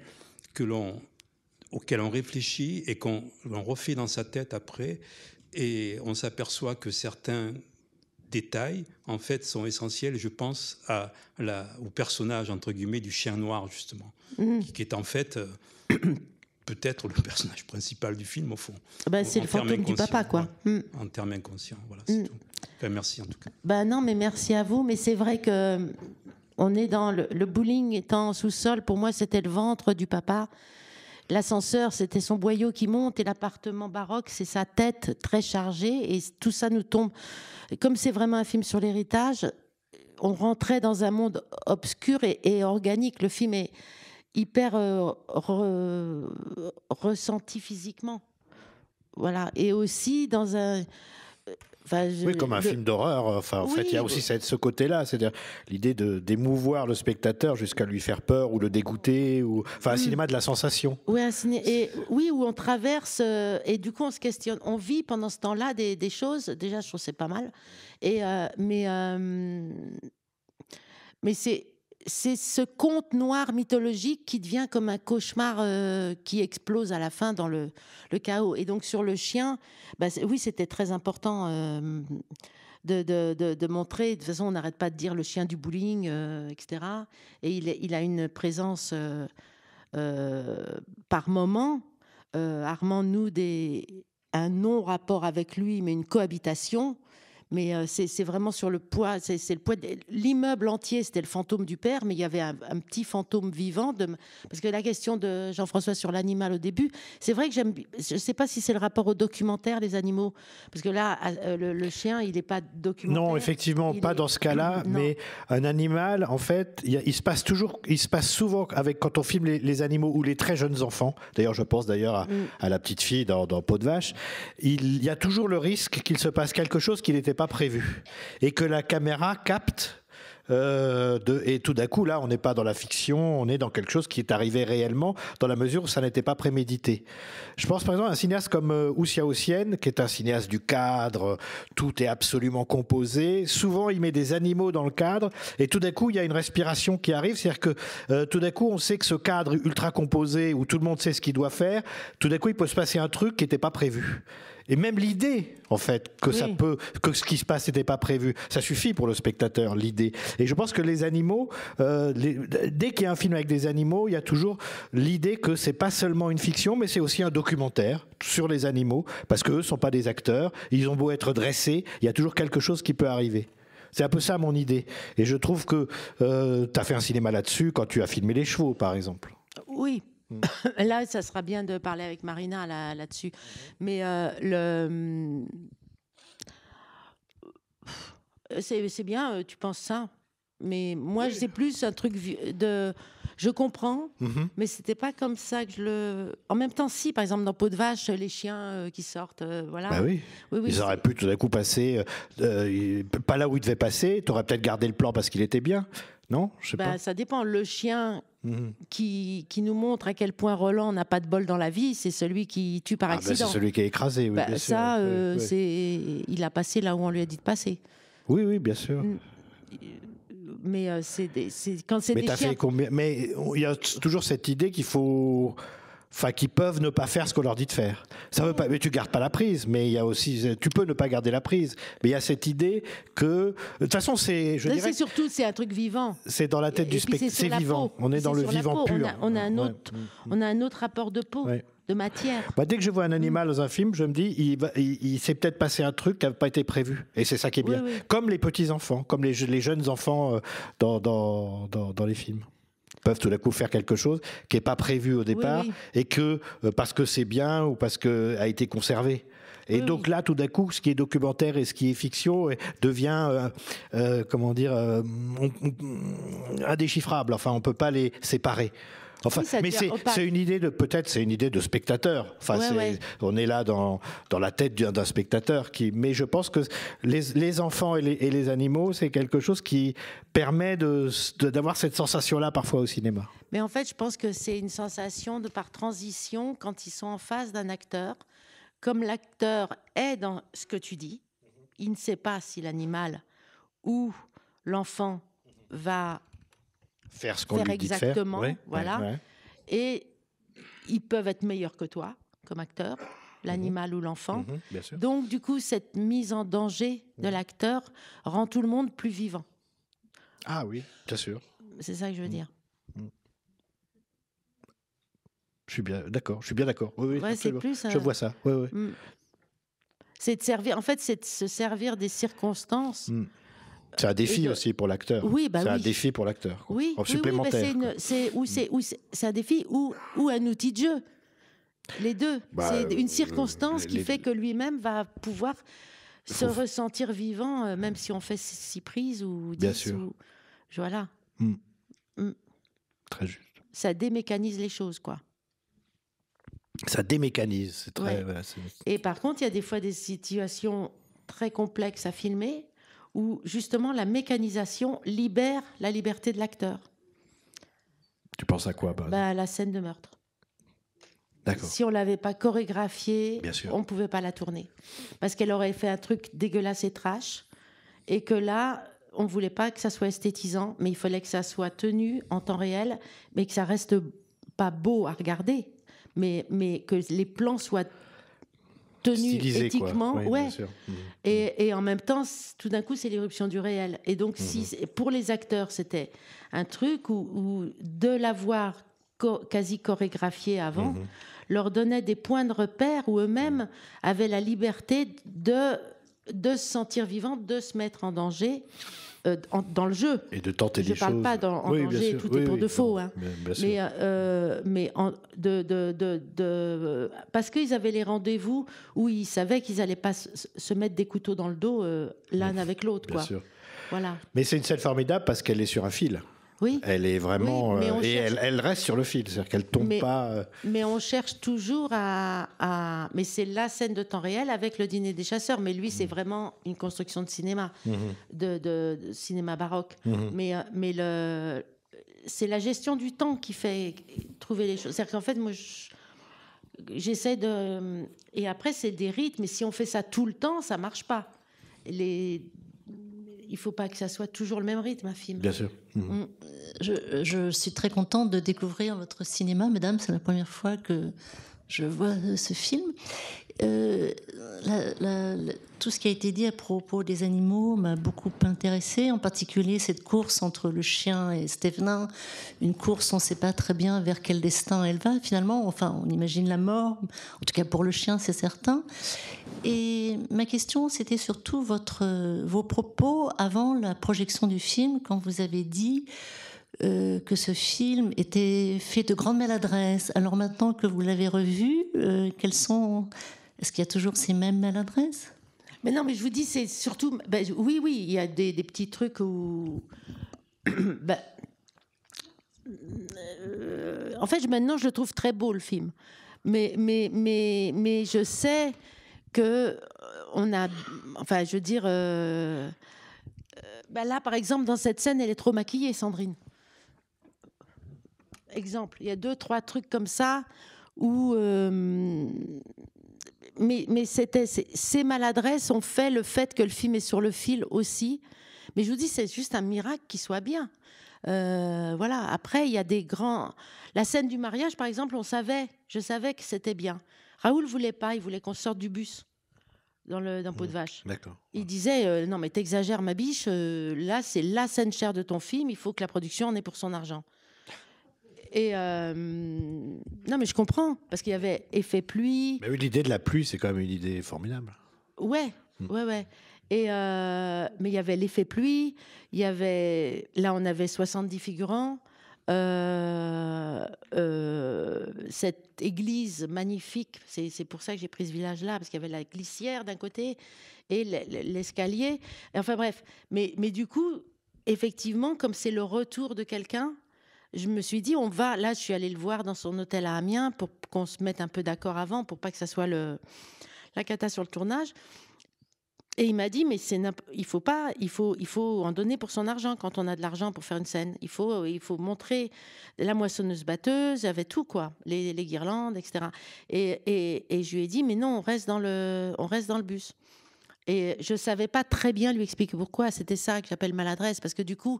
que l'on, auxquels on réfléchit et qu'on refait dans sa tête après. Et on s'aperçoit que certains détails, en fait, sont essentiels, je pense, à la, au personnage, entre guillemets, du chien noir, justement, mhm. qui, est en fait euh, *clears throat* peut-être le personnage principal du film, au fond. Ah bah, c'est le fantôme du papa, quoi. Mhm. En termes inconscients, voilà, mhm. merci, en tout cas. Bah non, mais merci à vous, mais c'est vrai que euh, on est dans le, le bowling étant sous-sol, pour moi, c'était le ventre du papa l'ascenseur, c'était son boyau qui monte, et l'appartement baroque, c'est sa tête très chargée, et tout ça nous tombe. Comme c'est vraiment un film sur l'héritage, on rentrait dans un monde obscur et, organique. Le film est hyper euh, ressenti physiquement. Voilà. Et aussi dans un oui, comme un film d'horreur. Euh, enfin, en fait, il y a aussi ce côté-là, c'est-à-dire l'idée de d'émouvoir le spectateur jusqu'à lui faire peur ou le dégoûter, ou enfin un mm. cinéma de la sensation. Oui, et oui, où on traverse euh, et du coup on se questionne, on vit pendant ce temps-là des, choses. Déjà, je trouve c'est pas mal. Et euh, mais mais c'est c'est ce conte noir mythologique qui devient comme un cauchemar euh, qui explose à la fin dans le, chaos. Et donc sur le chien, bah, oui, c'était très important euh, de, montrer. De toute façon, on n'arrête pas de dire le chien du bowling, etc. Euh, et il, a une présence par moment. armant nous des un non-rapport avec lui, mais une cohabitation mais euh, c'est vraiment sur le poids, c'est le poids. L'immeuble entier, c'était le fantôme du père, mais il y avait un, petit fantôme vivant. De, parce que la question de Jean-François sur l'animal au début, c'est vrai que j'aime. Je ne sais pas si c'est le rapport au documentaire, des animaux. Parce que là, euh, le, chien, il n'est pas documentaire. Non, effectivement, pas dans ce cas-là. Mais un animal, en fait, il, se passe toujours, il se passe souvent avec quand on filme les, animaux ou les très jeunes enfants. D'ailleurs, je pense d'ailleurs à, mm. la petite fille dans, dans de vache. Il, y a toujours le risque qu'il se passe quelque chose qui n'était pas prévu et que la caméra capte euh, de, et tout d'un coup, là, on n'est pas dans la fiction, on est dans quelque chose qui est arrivé réellement, dans la mesure où ça n'était pas prémédité. Je pense par exemple à un cinéaste comme euh, Oussia qui est un cinéaste du cadre, tout est absolument composé. Souvent, il met des animaux dans le cadre, et tout d'un coup, il y a une respiration qui arrive, c'est-à-dire que euh, tout d'un coup, on sait que ce cadre ultra composé, où tout le monde sait ce qu'il doit faire, tout d'un coup, il peut se passer un truc qui n'était pas prévu et même l'idée, en fait, que ça peut, que ce qui se passe n'était pas prévu, ça suffit pour le spectateur, l'idée. Et je pense que les animaux, euh, dès qu'il y a un film avec des animaux, il y a toujours l'idée que c'est pas seulement une fiction, mais c'est aussi un documentaire sur les animaux, parce qu'eux sont pas des acteurs, ils ont beau être dressés, il y a toujours quelque chose qui peut arriver. C'est un peu ça mon idée. Et je trouve que euh, tu as fait un cinéma là-dessus quand tu as filmé les chevaux, par exemple. Oui, Mm. Là, ça sera bien de parler avec Marina là, dessus mm-hmm. Mais euh, le. Euh, c'est bien, euh, tu penses ça. Mais moi, c'est plus un truc de. Je comprends, mhm. mais c'était pas comme ça que je le. En même temps, si, par exemple, dans Peau de Vache, les chiens euh, qui sortent, euh, voilà. Bah oui. ils auraient pu tout d'un coup passer, euh, pas là où ils devaient passer. Tu aurais peut-être gardé le plan parce qu'il était bien, non Je sais bah, Ça dépend. Le chien mhm. Qui, qui, nous montre à quel point Roland n'a pas de bol dans la vie, c'est celui qui tue par ah, bah, accident. c'est celui qui est écrasé, oui, bah, Ça, sûr. il a passé là où on lui a dit de passer. Oui, oui, bien sûr. Mm mais euh, quand c'est des mais euh, il y a toujours cette idée qu'il faut enfin qu'ils peuvent ne pas faire ce qu'on leur dit de faire. Ça veut pas, mais tu gardes pas la prise. Mais il y a aussi, tu peux ne pas garder la prise. Mais il y a cette idée que, de toute façon, c'est, je C'est surtout, c'est un truc vivant. C'est dans la tête du spectateur. C'est vivant. On est, dans le vivant pur. On a, un autre, mm, mm. on a un autre rapport de peau. Ouais matière. Bah, dès que je vois un animal dans un film, je me dis, il, s'est peut-être passé un truc qui n'avait pas été prévu. Et c'est ça qui est bien. Comme les petits-enfants, comme les, les, jeunes enfants euh, dans, dans, les films peuvent tout d'un coup faire quelque chose qui n'est pas prévu au départ et que euh, parce que c'est bien ou parce que a été conservé. Et donc là, tout d'un coup, ce qui est documentaire et ce qui est fiction euh, devient, comment dire, indéchiffrable. Enfin, on peut pas les séparer mais c'est une idée de peut-être c'est une idée de spectateur. on est là dans dans la tête d'un spectateur qui. Mais je pense que les, enfants et les, animaux, c'est quelque chose qui permet de d'avoir cette sensation-là parfois au cinéma. Mais en fait, je pense que c'est une sensation de par transition quand ils sont en face d'un acteur, comme l'acteur est dans ce que tu dis, il ne sait pas si l'animal ou l'enfant va faire ce qu'on lui dit de faire. Exactement, voilà. Et ils peuvent être meilleurs que toi comme acteur, l'animal ou l'enfant. Mhm, Donc du coup, cette mise en danger de mhm. l'acteur rend tout le monde plus vivant. Ah oui, bien sûr. C'est ça que je veux mhm. dire. Je suis bien d'accord, je suis bien d'accord. Oui, Je euh, vois ça. Oui, oui. Hmm. C'est de servir, en fait, c'est de se servir des circonstances hmm. C'est un défi aussi pour l'acteur. Oui, bah c'est un défi pour l'acteur. Oui, en oh, supplémentaire. c'est c'est un défi ou, ou un outil de jeu. Les deux. Bah, c'est une euh, circonstance qui fait que lui-même va pouvoir se ressentir vivant, euh, même si on fait six prises ou dix. Bien sûr. Voilà. Hmm. Hmm. Très juste. Ça démécanise les choses, quoi. Ça démécanise, très. Et par contre, il y a des fois des situations très complexes à filmer où justement la mécanisation libère la liberté de l'acteur. Tu penses à quoi bah, La scène de meurtre. Si on l'avait pas chorégraphiée, on ne pouvait pas la tourner. Parce qu'elle aurait fait un truc dégueulasse et trash. Et que là, on ne voulait pas que ça soit esthétisant, mais il fallait que ça soit tenu en temps réel, mais que ça reste pas beau à regarder. Mais, mais que les plans soient tenu éthiquement. ouais. Mmh. Et, en même temps, tout d'un coup, c'est l'éruption du réel. Et donc, si, mmh. pour les acteurs, c'était un truc où, de l'avoir quasi chorégraphié avant mmh. leur donnait des points de repère où eux-mêmes avaient la liberté de, de se sentir vivants, de se mettre en danger. Euh, dans le jeu. Et de tenter Je des choses. Je ne parle pas dans, en danger, tout est pour de faux. Hein. Mais, euh, mais de, de, de, parce qu'ils avaient les rendez-vous où ils savaient qu'ils n'allaient pas se, mettre des couteaux dans le dos euh, l'un avec l'autre. Voilà. Mais c'est une scène formidable parce qu'elle est sur un fil. Oui. Elle est vraiment. Euh, et elle, reste sur le fil, c'est-à-dire qu'elle tombe pas. Euh. Mais on cherche toujours à. Mais c'est la scène de temps réel avec le dîner des chasseurs. Mais lui, c'est mmh. vraiment une construction de cinéma, mmh. de, cinéma baroque. Mmh. Mais, euh, mais le... c'est la gestion du temps qui fait trouver les choses. C'est-à-dire qu'en fait, moi, j'essaie de. Et après, c'est des rythmes. Mais si on fait ça tout le temps, ça marche pas. Les il ne faut pas que ça soit toujours le même rythme, un film. Bien sûr. Mmh. Mmh. Je, je, suis très contente de découvrir votre cinéma, mesdames. C'est la première fois que je vois ce film. Euh, tout ce qui a été dit à propos des animaux m'a beaucoup intéressé, en particulier cette course entre le chien et Stévenin, une course on ne sait pas très bien vers quel destin elle va finalement, enfin on imagine la mort, en tout cas pour le chien c'est certain. Et ma question c'était surtout votre, euh, vos propos avant la projection du film quand vous avez dit euh, que ce film était fait de grandes maladresses, Alors maintenant que vous l'avez revu, quels sont est-ce qu'il y a toujours ces mêmes maladresses Mais non, mais je vous dis, c'est surtout. Bah, oui, oui, il y a des, petits trucs où. *coughs* Bah, euh, en fait, maintenant, je le trouve très beau le film. Mais, mais, mais, mais je sais que euh, on a. Enfin, je veux dire. Euh, bah, là, par exemple, dans cette scène, elle est trop maquillée, Sandrine. Exemple, il y a deux, trois trucs comme ça où mais, c'était ces maladresses ont fait le fait que le film est sur le fil aussi. Mais je vous dis, c'est juste un miracle qu'il soit bien. Euh, voilà. Après, il y a des grands. La scène du mariage, par exemple, on savait, je savais que c'était bien. Raoul voulait pas, il voulait qu'on sorte du bus dans le dans mmh. pot de vache. D'accord. Il disait euh, non mais t'exagères ma biche, euh, là c'est la scène chère de ton film, il faut que la production en ait pour son argent. Et euh, non, mais je comprends, parce qu'il y avait effet pluie. Mais oui, l'idée de la pluie, c'est quand même une idée formidable. Ouais, hmm. ouais, ouais. Et euh, mais il y avait l'effet pluie, il y avait là on avait 70 figurants. Euh, cette église magnifique, c'est pour ça que j'ai pris ce village-là, parce qu'il y avait la glissière d'un côté et l'escalier. Enfin bref, mais, mais du coup, effectivement, comme c'est le retour de quelqu'un, je me suis dit, on va, là, je suis allée le voir dans son hôtel à Amiens pour qu'on se mette un peu d'accord avant, pour pas que ça soit le, la cata sur le tournage. Et il m'a dit, mais c'est, il faut pas, il faut, il faut en donner pour son argent quand on a de l'argent pour faire une scène. Il faut, il faut montrer la moissonneuse batteuse, avec avait tout quoi, les, guirlandes, etc. Et, et, je lui ai dit, mais non, on reste dans le, on reste dans le bus. Et je ne savais pas très bien lui expliquer pourquoi. C'était ça que j'appelle maladresse. Parce que du coup,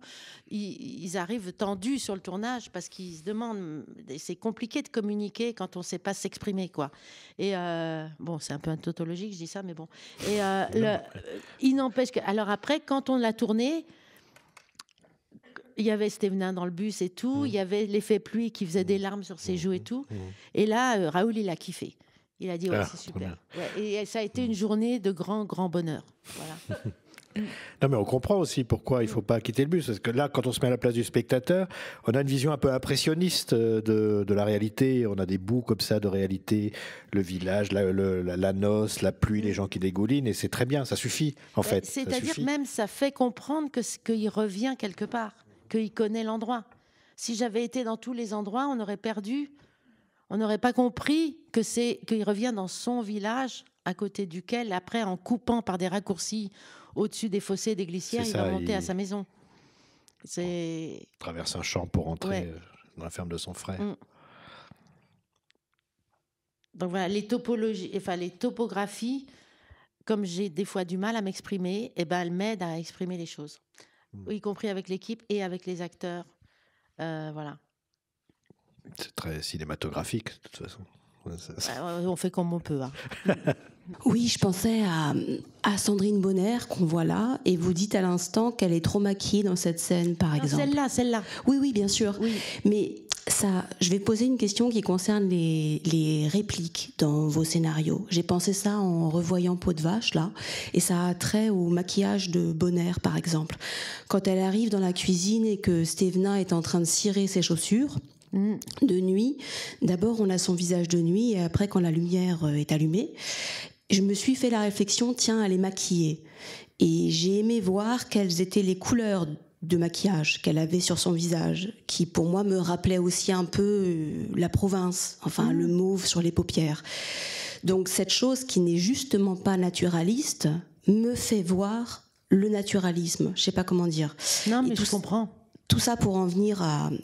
ils, arrivent tendus sur le tournage parce qu'ils se demandent. C'est compliqué de communiquer quand on ne sait pas s'exprimer. quoi. Et euh, bon, c'est un peu un tautologique, je dis ça, mais bon. Et euh, euh, il n'empêche que. Alors après, quand on l'a tourné. Il y avait Stevenin dans le bus et tout. Mmh. Il y avait l'effet pluie qui faisait mmh. des larmes sur ses joues et mmh. tout. Et là, Raoul, il a kiffé. Il a dit, ouais, ah, c'est super. et ça a été une journée de grand, grand bonheur. *laughs* Non, mais on comprend aussi pourquoi il ne faut pas quitter le bus. Parce que là, quand on se met à la place du spectateur, on a une vision un peu impressionniste euh, de, la réalité. On a des bouts comme ça de réalité, le village, la, noce, la pluie, les gens qui dégoulinent. Et c'est très bien, ça suffit, en fait. C'est-à-dire même, ça fait comprendre qu'il revient quelque part, qu'il connaît l'endroit. Si j'avais été dans tous les endroits, on aurait perdu on n'aurait pas compris que c'est qu'il revient dans son village à côté duquel, après, en coupant par des raccourcis au-dessus des fossés des glissières, il va monter à sa maison. C'est traverse un champ pour entrer euh, dans la ferme de son frère. Mm. Donc voilà, les topologies, les topographies, comme j'ai des fois du mal à m'exprimer, et eh ben elles m'aident à exprimer les choses, mm. y compris avec l'équipe et avec les acteurs. Euh, voilà. C'est très cinématographique, de toute façon. Bah, on fait comme on peut. Hein. *laughs* oui, je pensais à, Sandrine Bonner qu'on voit là, et vous dites à l'instant qu'elle est trop maquillée dans cette scène, par exemple. Celle-là, celle-là. Oui, oui, bien sûr. Mais ça, je vais poser une question qui concerne les, répliques dans vos scénarios. J'ai pensé ça en revoyant Peau de vache, là, et ça a trait au maquillage de Bonner, par exemple. Quand elle arrive dans la cuisine et que Stevena est en train de cirer ses chaussures, Mm. De nuit, d'abord on a son visage de nuit et après quand la lumière euh, est allumée, je me suis fait la réflexion, tiens, elle est maquillée Et j'ai aimé voir quelles étaient les couleurs de maquillage qu'elle avait sur son visage, qui pour moi me rappelait aussi un peu euh, la province, enfin mm. le mauve sur les paupières. Donc cette chose qui n'est justement pas naturaliste me fait voir le naturalisme, je sais pas comment dire. Non, mais je comprends. Tout ça pour en venir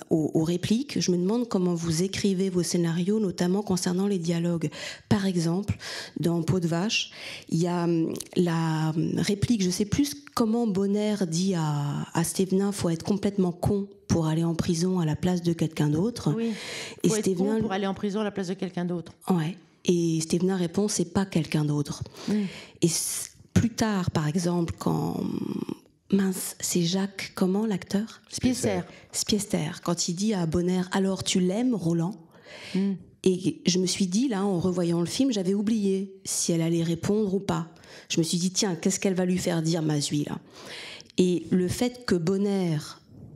aux, répliques. Je me demande comment vous écrivez vos scénarios, notamment concernant les dialogues. Par exemple, dans Peau de vache, il y a hum, la hum, réplique, je sais plus comment Bonner dit à, à il faut être complètement con pour aller en prison à la place de quelqu'un d'autre. Oui. Et faut être con pour aller en prison à la place de quelqu'un d'autre. Ouais. Et Stévenin répond, c'est pas quelqu'un d'autre. Et plus tard, par exemple, quand hum, mince, c'est Jacques, comment l'acteur Spiester. Spiester, quand il dit à Bonner, alors tu l'aimes, Roland hmm. Et je me suis dit, là, en revoyant le film, j'avais oublié si elle allait répondre ou pas. Je me suis dit, tiens, qu'est-ce qu'elle va lui faire dire, Mazui, là Et le fait que Bonner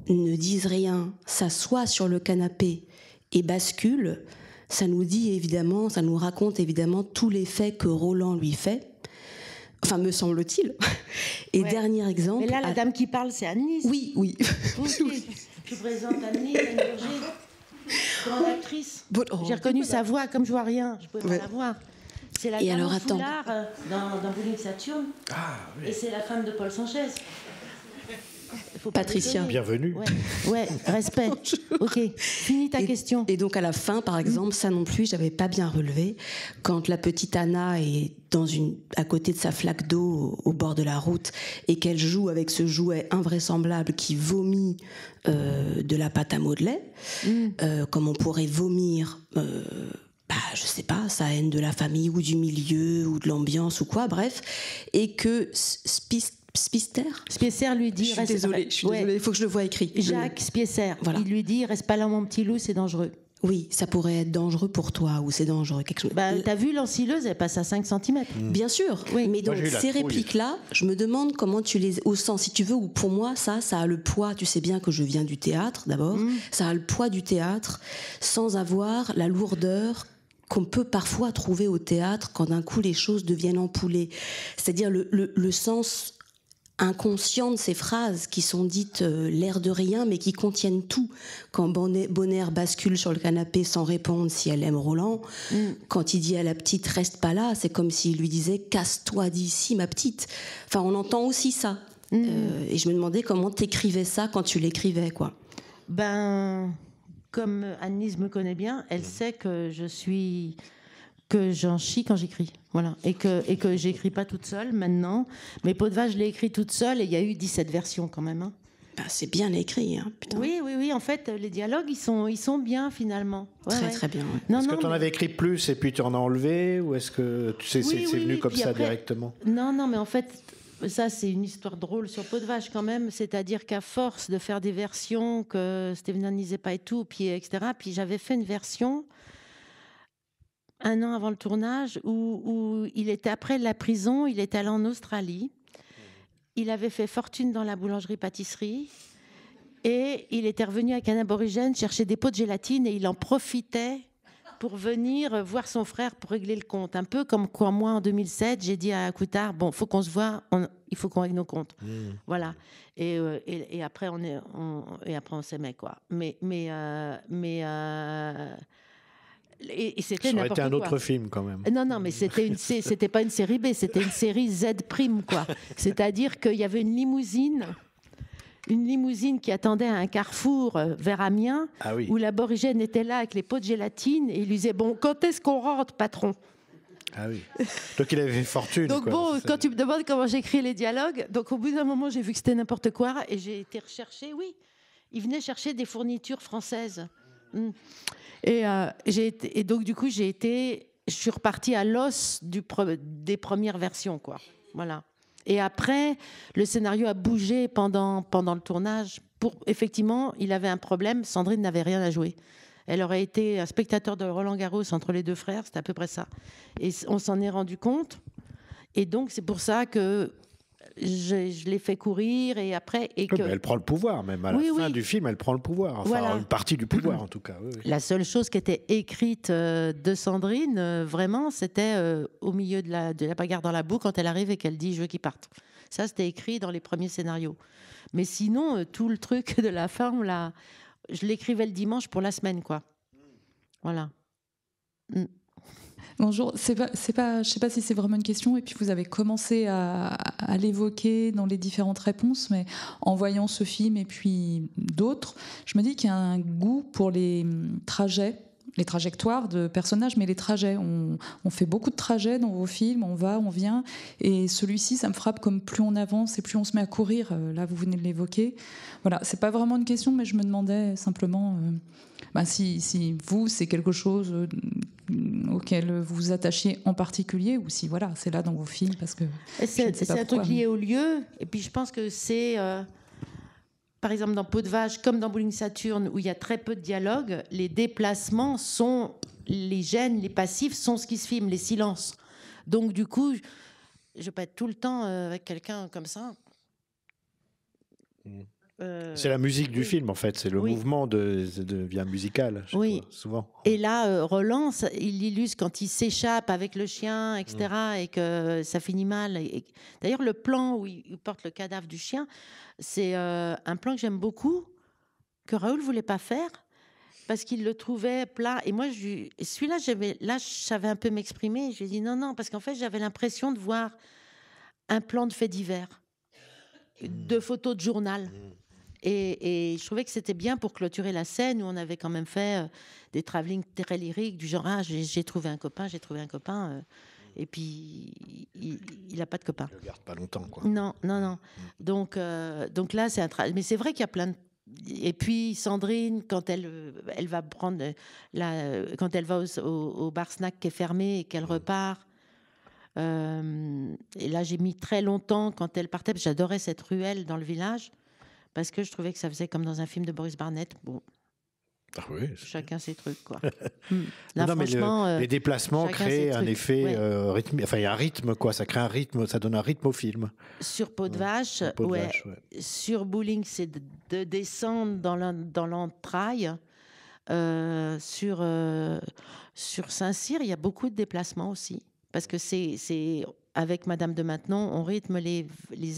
ne dise rien, s'assoit sur le canapé et bascule, ça nous dit évidemment, ça nous raconte évidemment tous les faits que Roland lui fait. Enfin, me semble-t-il. *laughs* Et dernier exemple. Mais là, la dame qui parle, c'est anne Oui, oui. Je *laughs* présente anne une Anne grande oh. actrice. Oh. J'ai reconnu sa voix, comme je vois rien, je pouvais pas la voir. C'est la Et alors, attends. Foulard, euh, dans, dans Ah, Et c'est la femme de Paul Sanchez. Patricia. Bienvenue. Ouais. respect. *laughs* ok, finis ta question. Et donc à la fin, par exemple, ça non plus, j'avais pas bien relevé. Quand la petite Anna est dans une, à côté de sa flaque d'eau au, bord de la route et qu'elle joue avec ce jouet invraisemblable qui vomit euh, de la pâte à modeler, mm. euh, comme on pourrait vomir, euh, bah, je sais pas, sa haine de la famille ou du milieu ou de l'ambiance ou quoi, bref, et que Spitzer lui dit. Je suis désolée, il faut que je le vois écrit. Jacques Spicer, il lui dit Reste pas là, mon petit loup, c'est dangereux oui, ça pourrait être dangereux pour toi ou c'est dangereux quelque chose. Bah, t'as vu l'ancileuse, elle passe à 5 cm. Mmh. Bien sûr, oui. mais donc ces répliques-là, je me demande comment tu les au sens, si tu veux, ou pour moi ça, ça a le poids. Tu sais bien que je viens du théâtre d'abord, mmh. ça a le poids du théâtre sans avoir la lourdeur qu'on peut parfois trouver au théâtre quand d'un coup les choses deviennent empoulées. C'est-à-dire le, le, le sens inconscient de ces phrases qui sont dites euh, l'air de rien mais qui contiennent tout. Quand Bonner, bascule sur le canapé sans répondre si elle aime Roland, mm. quand il dit à la petite reste pas là, c'est comme s'il lui disait casse-toi d'ici ma petite. Enfin on entend aussi ça. Mm. Euh, et je me demandais comment t'écrivais ça quand tu l'écrivais quoi. Ben comme Annise me connaît bien, elle mm. sait que je suis que j'en chie quand j'écris. Voilà. Et que, et que j'écris pas toute seule maintenant. Mais Peau de Vache, je l'ai écrit toute seule et il y a eu 17 versions quand même. Hein. Bah, c'est bien écrit, hein, putain. Oui, oui, oui. En fait, les dialogues, ils sont, ils sont bien finalement. très, très bien. Est-ce que tu en avais écrit plus et puis tu en as enlevé Ou est-ce que tu sais, c'est venu comme ça directement Non, non, mais en fait, ça, c'est une histoire drôle sur peau de vache quand même. C'est-à-dire qu'à force de faire des versions que Stéphane disait pas et tout, puis etc. Puis j'avais fait une version un an avant le tournage où, il était après la prison, il est allé en Australie. Mhm. Il avait fait fortune dans la boulangerie-pâtisserie et il était revenu avec un aborigène chercher des pots de gélatine et il en profitait pour venir voir son frère pour régler le compte. Un peu comme moi, en 2007, j'ai dit à Coutard, bon, il faut qu'on se voit, il faut qu'on règle nos comptes. Mmh. Voilà. Euh, et, après, on est, et après, s'aimait, quoi. Mais, mais, euh, mais euh, ça aurait c'était un autre film quand même. Non, non, mais c'était une, c'était pas une série B, c'était une série Z prime quoi. C'est-à-dire qu'il y avait une limousine, une limousine qui attendait à un carrefour euh, vers Amiens, ah où l'aborigène était là avec les pots de gélatine et il lui disait bon, quand est-ce qu'on rentre, patron ah oui. Donc il avait une fortune. donc bon, quand tu me demandes comment j'écris les dialogues, donc au bout d'un moment j'ai vu que c'était n'importe quoi et j'ai été rechercher. Oui, il venait chercher des fournitures françaises. Et, euh, été, donc, du coup, j'ai été. Je suis repartie à l'os du des premières versions, quoi. Voilà. Et après, le scénario a bougé pendant, pendant le tournage. Pour, effectivement, il avait un problème. Sandrine n'avait rien à jouer. Elle aurait été un spectateur de Roland Garros entre les deux frères, c'est à peu près ça. Et on s'en est rendu compte. Et donc, c'est pour ça que je, l'ai fait courir et après. Et elle prend le pouvoir, même à la fin du film, elle prend le pouvoir. Enfin, une partie du pouvoir, mm-hmm. en tout cas. La seule chose qui était écrite euh, de Sandrine, euh, vraiment, c'était euh, au milieu de la, bagarre dans la boue quand elle arrive et qu'elle dit Je veux qu'il parte. Ça, c'était écrit dans les premiers scénarios. Mais sinon, tout le truc *laughs* de la fin, là je l'écrivais le dimanche pour la semaine, quoi. Voilà. Mm. Bonjour, c'est pas, je sais pas si c'est vraiment une question, et puis vous avez commencé à, l'évoquer dans les différentes réponses, mais en voyant ce film et puis d'autres, je me dis qu'il y a un goût pour les trajets les trajectoires de personnages, mais les trajets. On, fait beaucoup de trajets dans vos films, on va, on vient. Et celui-ci, ça me frappe comme plus on avance et plus on se met à courir. Euh, là, vous venez de l'évoquer. Voilà, c'est pas vraiment une question, mais je me demandais simplement euh, ben, si, si, vous, c'est quelque chose euh, auquel vous vous attachez en particulier, ou si voilà, c'est là dans vos films, parce que... C'est un truc lié au lieu, et puis je pense que c'est... Euh, par exemple, dans Peau de vache, comme dans Bowling Saturne, où il y a très peu de dialogue, les déplacements sont les gènes, les passifs sont ce qui se filme, les silences. Donc du coup, je vais pas être tout le temps euh, avec quelqu'un comme ça. Mm. Euh, c'est la musique du film, en fait. C'est le mouvement de, devient musical, oui. souvent. Et là, euh, Roland il illustre quand il s'échappe avec le chien, etc., mm. et que ça finit mal. D'ailleurs, le plan où il porte le cadavre du chien, c'est euh, un plan que j'aime beaucoup, que Raoul voulait pas faire, parce qu'il le trouvait plat. Et moi, je... celui-là, là, je savais un peu m'exprimer. Je dit non, non, parce qu'en fait, j'avais l'impression de voir un plan de fait divers, mm. de photos de journal. Mm. Et, je trouvais que c'était bien pour clôturer la scène où on avait quand même fait euh, des travelling très lyriques du genre ah, j'ai trouvé un copain, j'ai trouvé un copain. Euh. et puis il n'a pas de copain. Il ne garde pas longtemps, quoi. Non, non, mm. non. Donc, euh, donc là, c'est un travail. Mais c'est vrai qu'il y a plein de et puis Sandrine, quand elle, elle va prendre la, quand elle va au, bar snack qui est fermé et qu'elle mm. repart, et là j'ai mis très longtemps quand elle partait, j'adorais cette ruelle dans le village parce que je trouvais que ça faisait comme dans un film de Boris Barnett. Bon. Ah chacun ses trucs, quoi. *laughs* Hmm. Euh, les déplacements créent un effet euh, rythme, enfin, il y a un rythme, quoi. Ça crée un rythme, ça donne un rythme au film. Sur Peau de Vache, Sur Bowling, c'est de, descendre dans l'entraille. Euh, sur, sur Saint-Cyr, il y a beaucoup de déplacements aussi. Parce que c'est, avec Madame de Maintenon, on rythme les,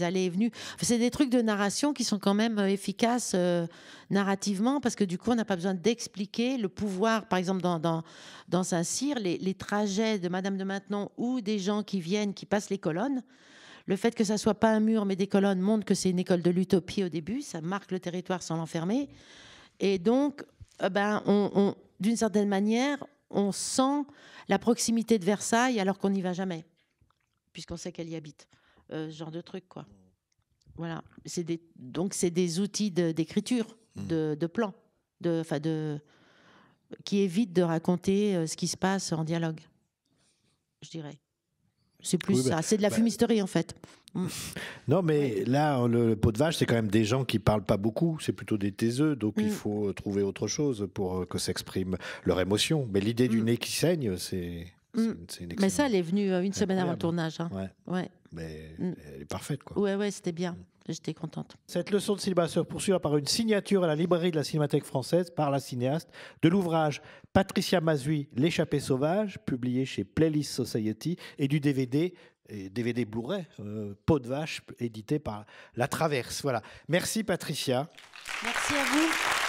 allées et venues. c'est des trucs de narration qui sont quand même euh, efficaces euh, narrativement, parce que du coup, on n'a pas besoin d'expliquer le pouvoir. Par exemple, dans, dans, dans Saint-Cyr, les, trajets de Madame de Maintenon ou des gens qui viennent, qui passent les colonnes, le fait que ça soit pas un mur, mais des colonnes, montre que c'est une école de l'utopie au début, ça marque le territoire sans l'enfermer. Et donc, euh, ben, on d'une certaine manière, on sent la proximité de Versailles alors qu'on n'y va jamais puisqu'on sait qu'elle y habite. Euh, ce genre de truc, quoi. Mmh. Voilà. C'est donc, c'est des outils d'écriture, mmh. de, plan, de, qui évitent de raconter euh, ce qui se passe en dialogue, je dirais. C'est plus bah, ça. c'est de la bah, fumisterie, en fait. *laughs* Mmh. Non, mais là, le, pot de vache, c'est quand même des gens qui parlent pas beaucoup. C'est plutôt des taiseux. Donc, il faut euh, trouver autre chose pour que s'exprime leur émotion. Mais l'idée du nez qui saigne, c'est. Mm. mais ça, elle est venue euh, une semaine avant le tournage. Hein. Ouais. Mais mm. elle est parfaite, quoi. Ouais, ouais, c'était bien. Mm. J'étais contente. Cette leçon de cinéma se poursuivra par une signature à la librairie de la Cinémathèque française par la cinéaste de l'ouvrage Patricia Mazui, L'échappée sauvage, publié chez Playlist Society, et du DVD et DVD Blu-ray, euh, Peau de vache, édité par La Traverse. Voilà. Merci Patricia. Merci à vous.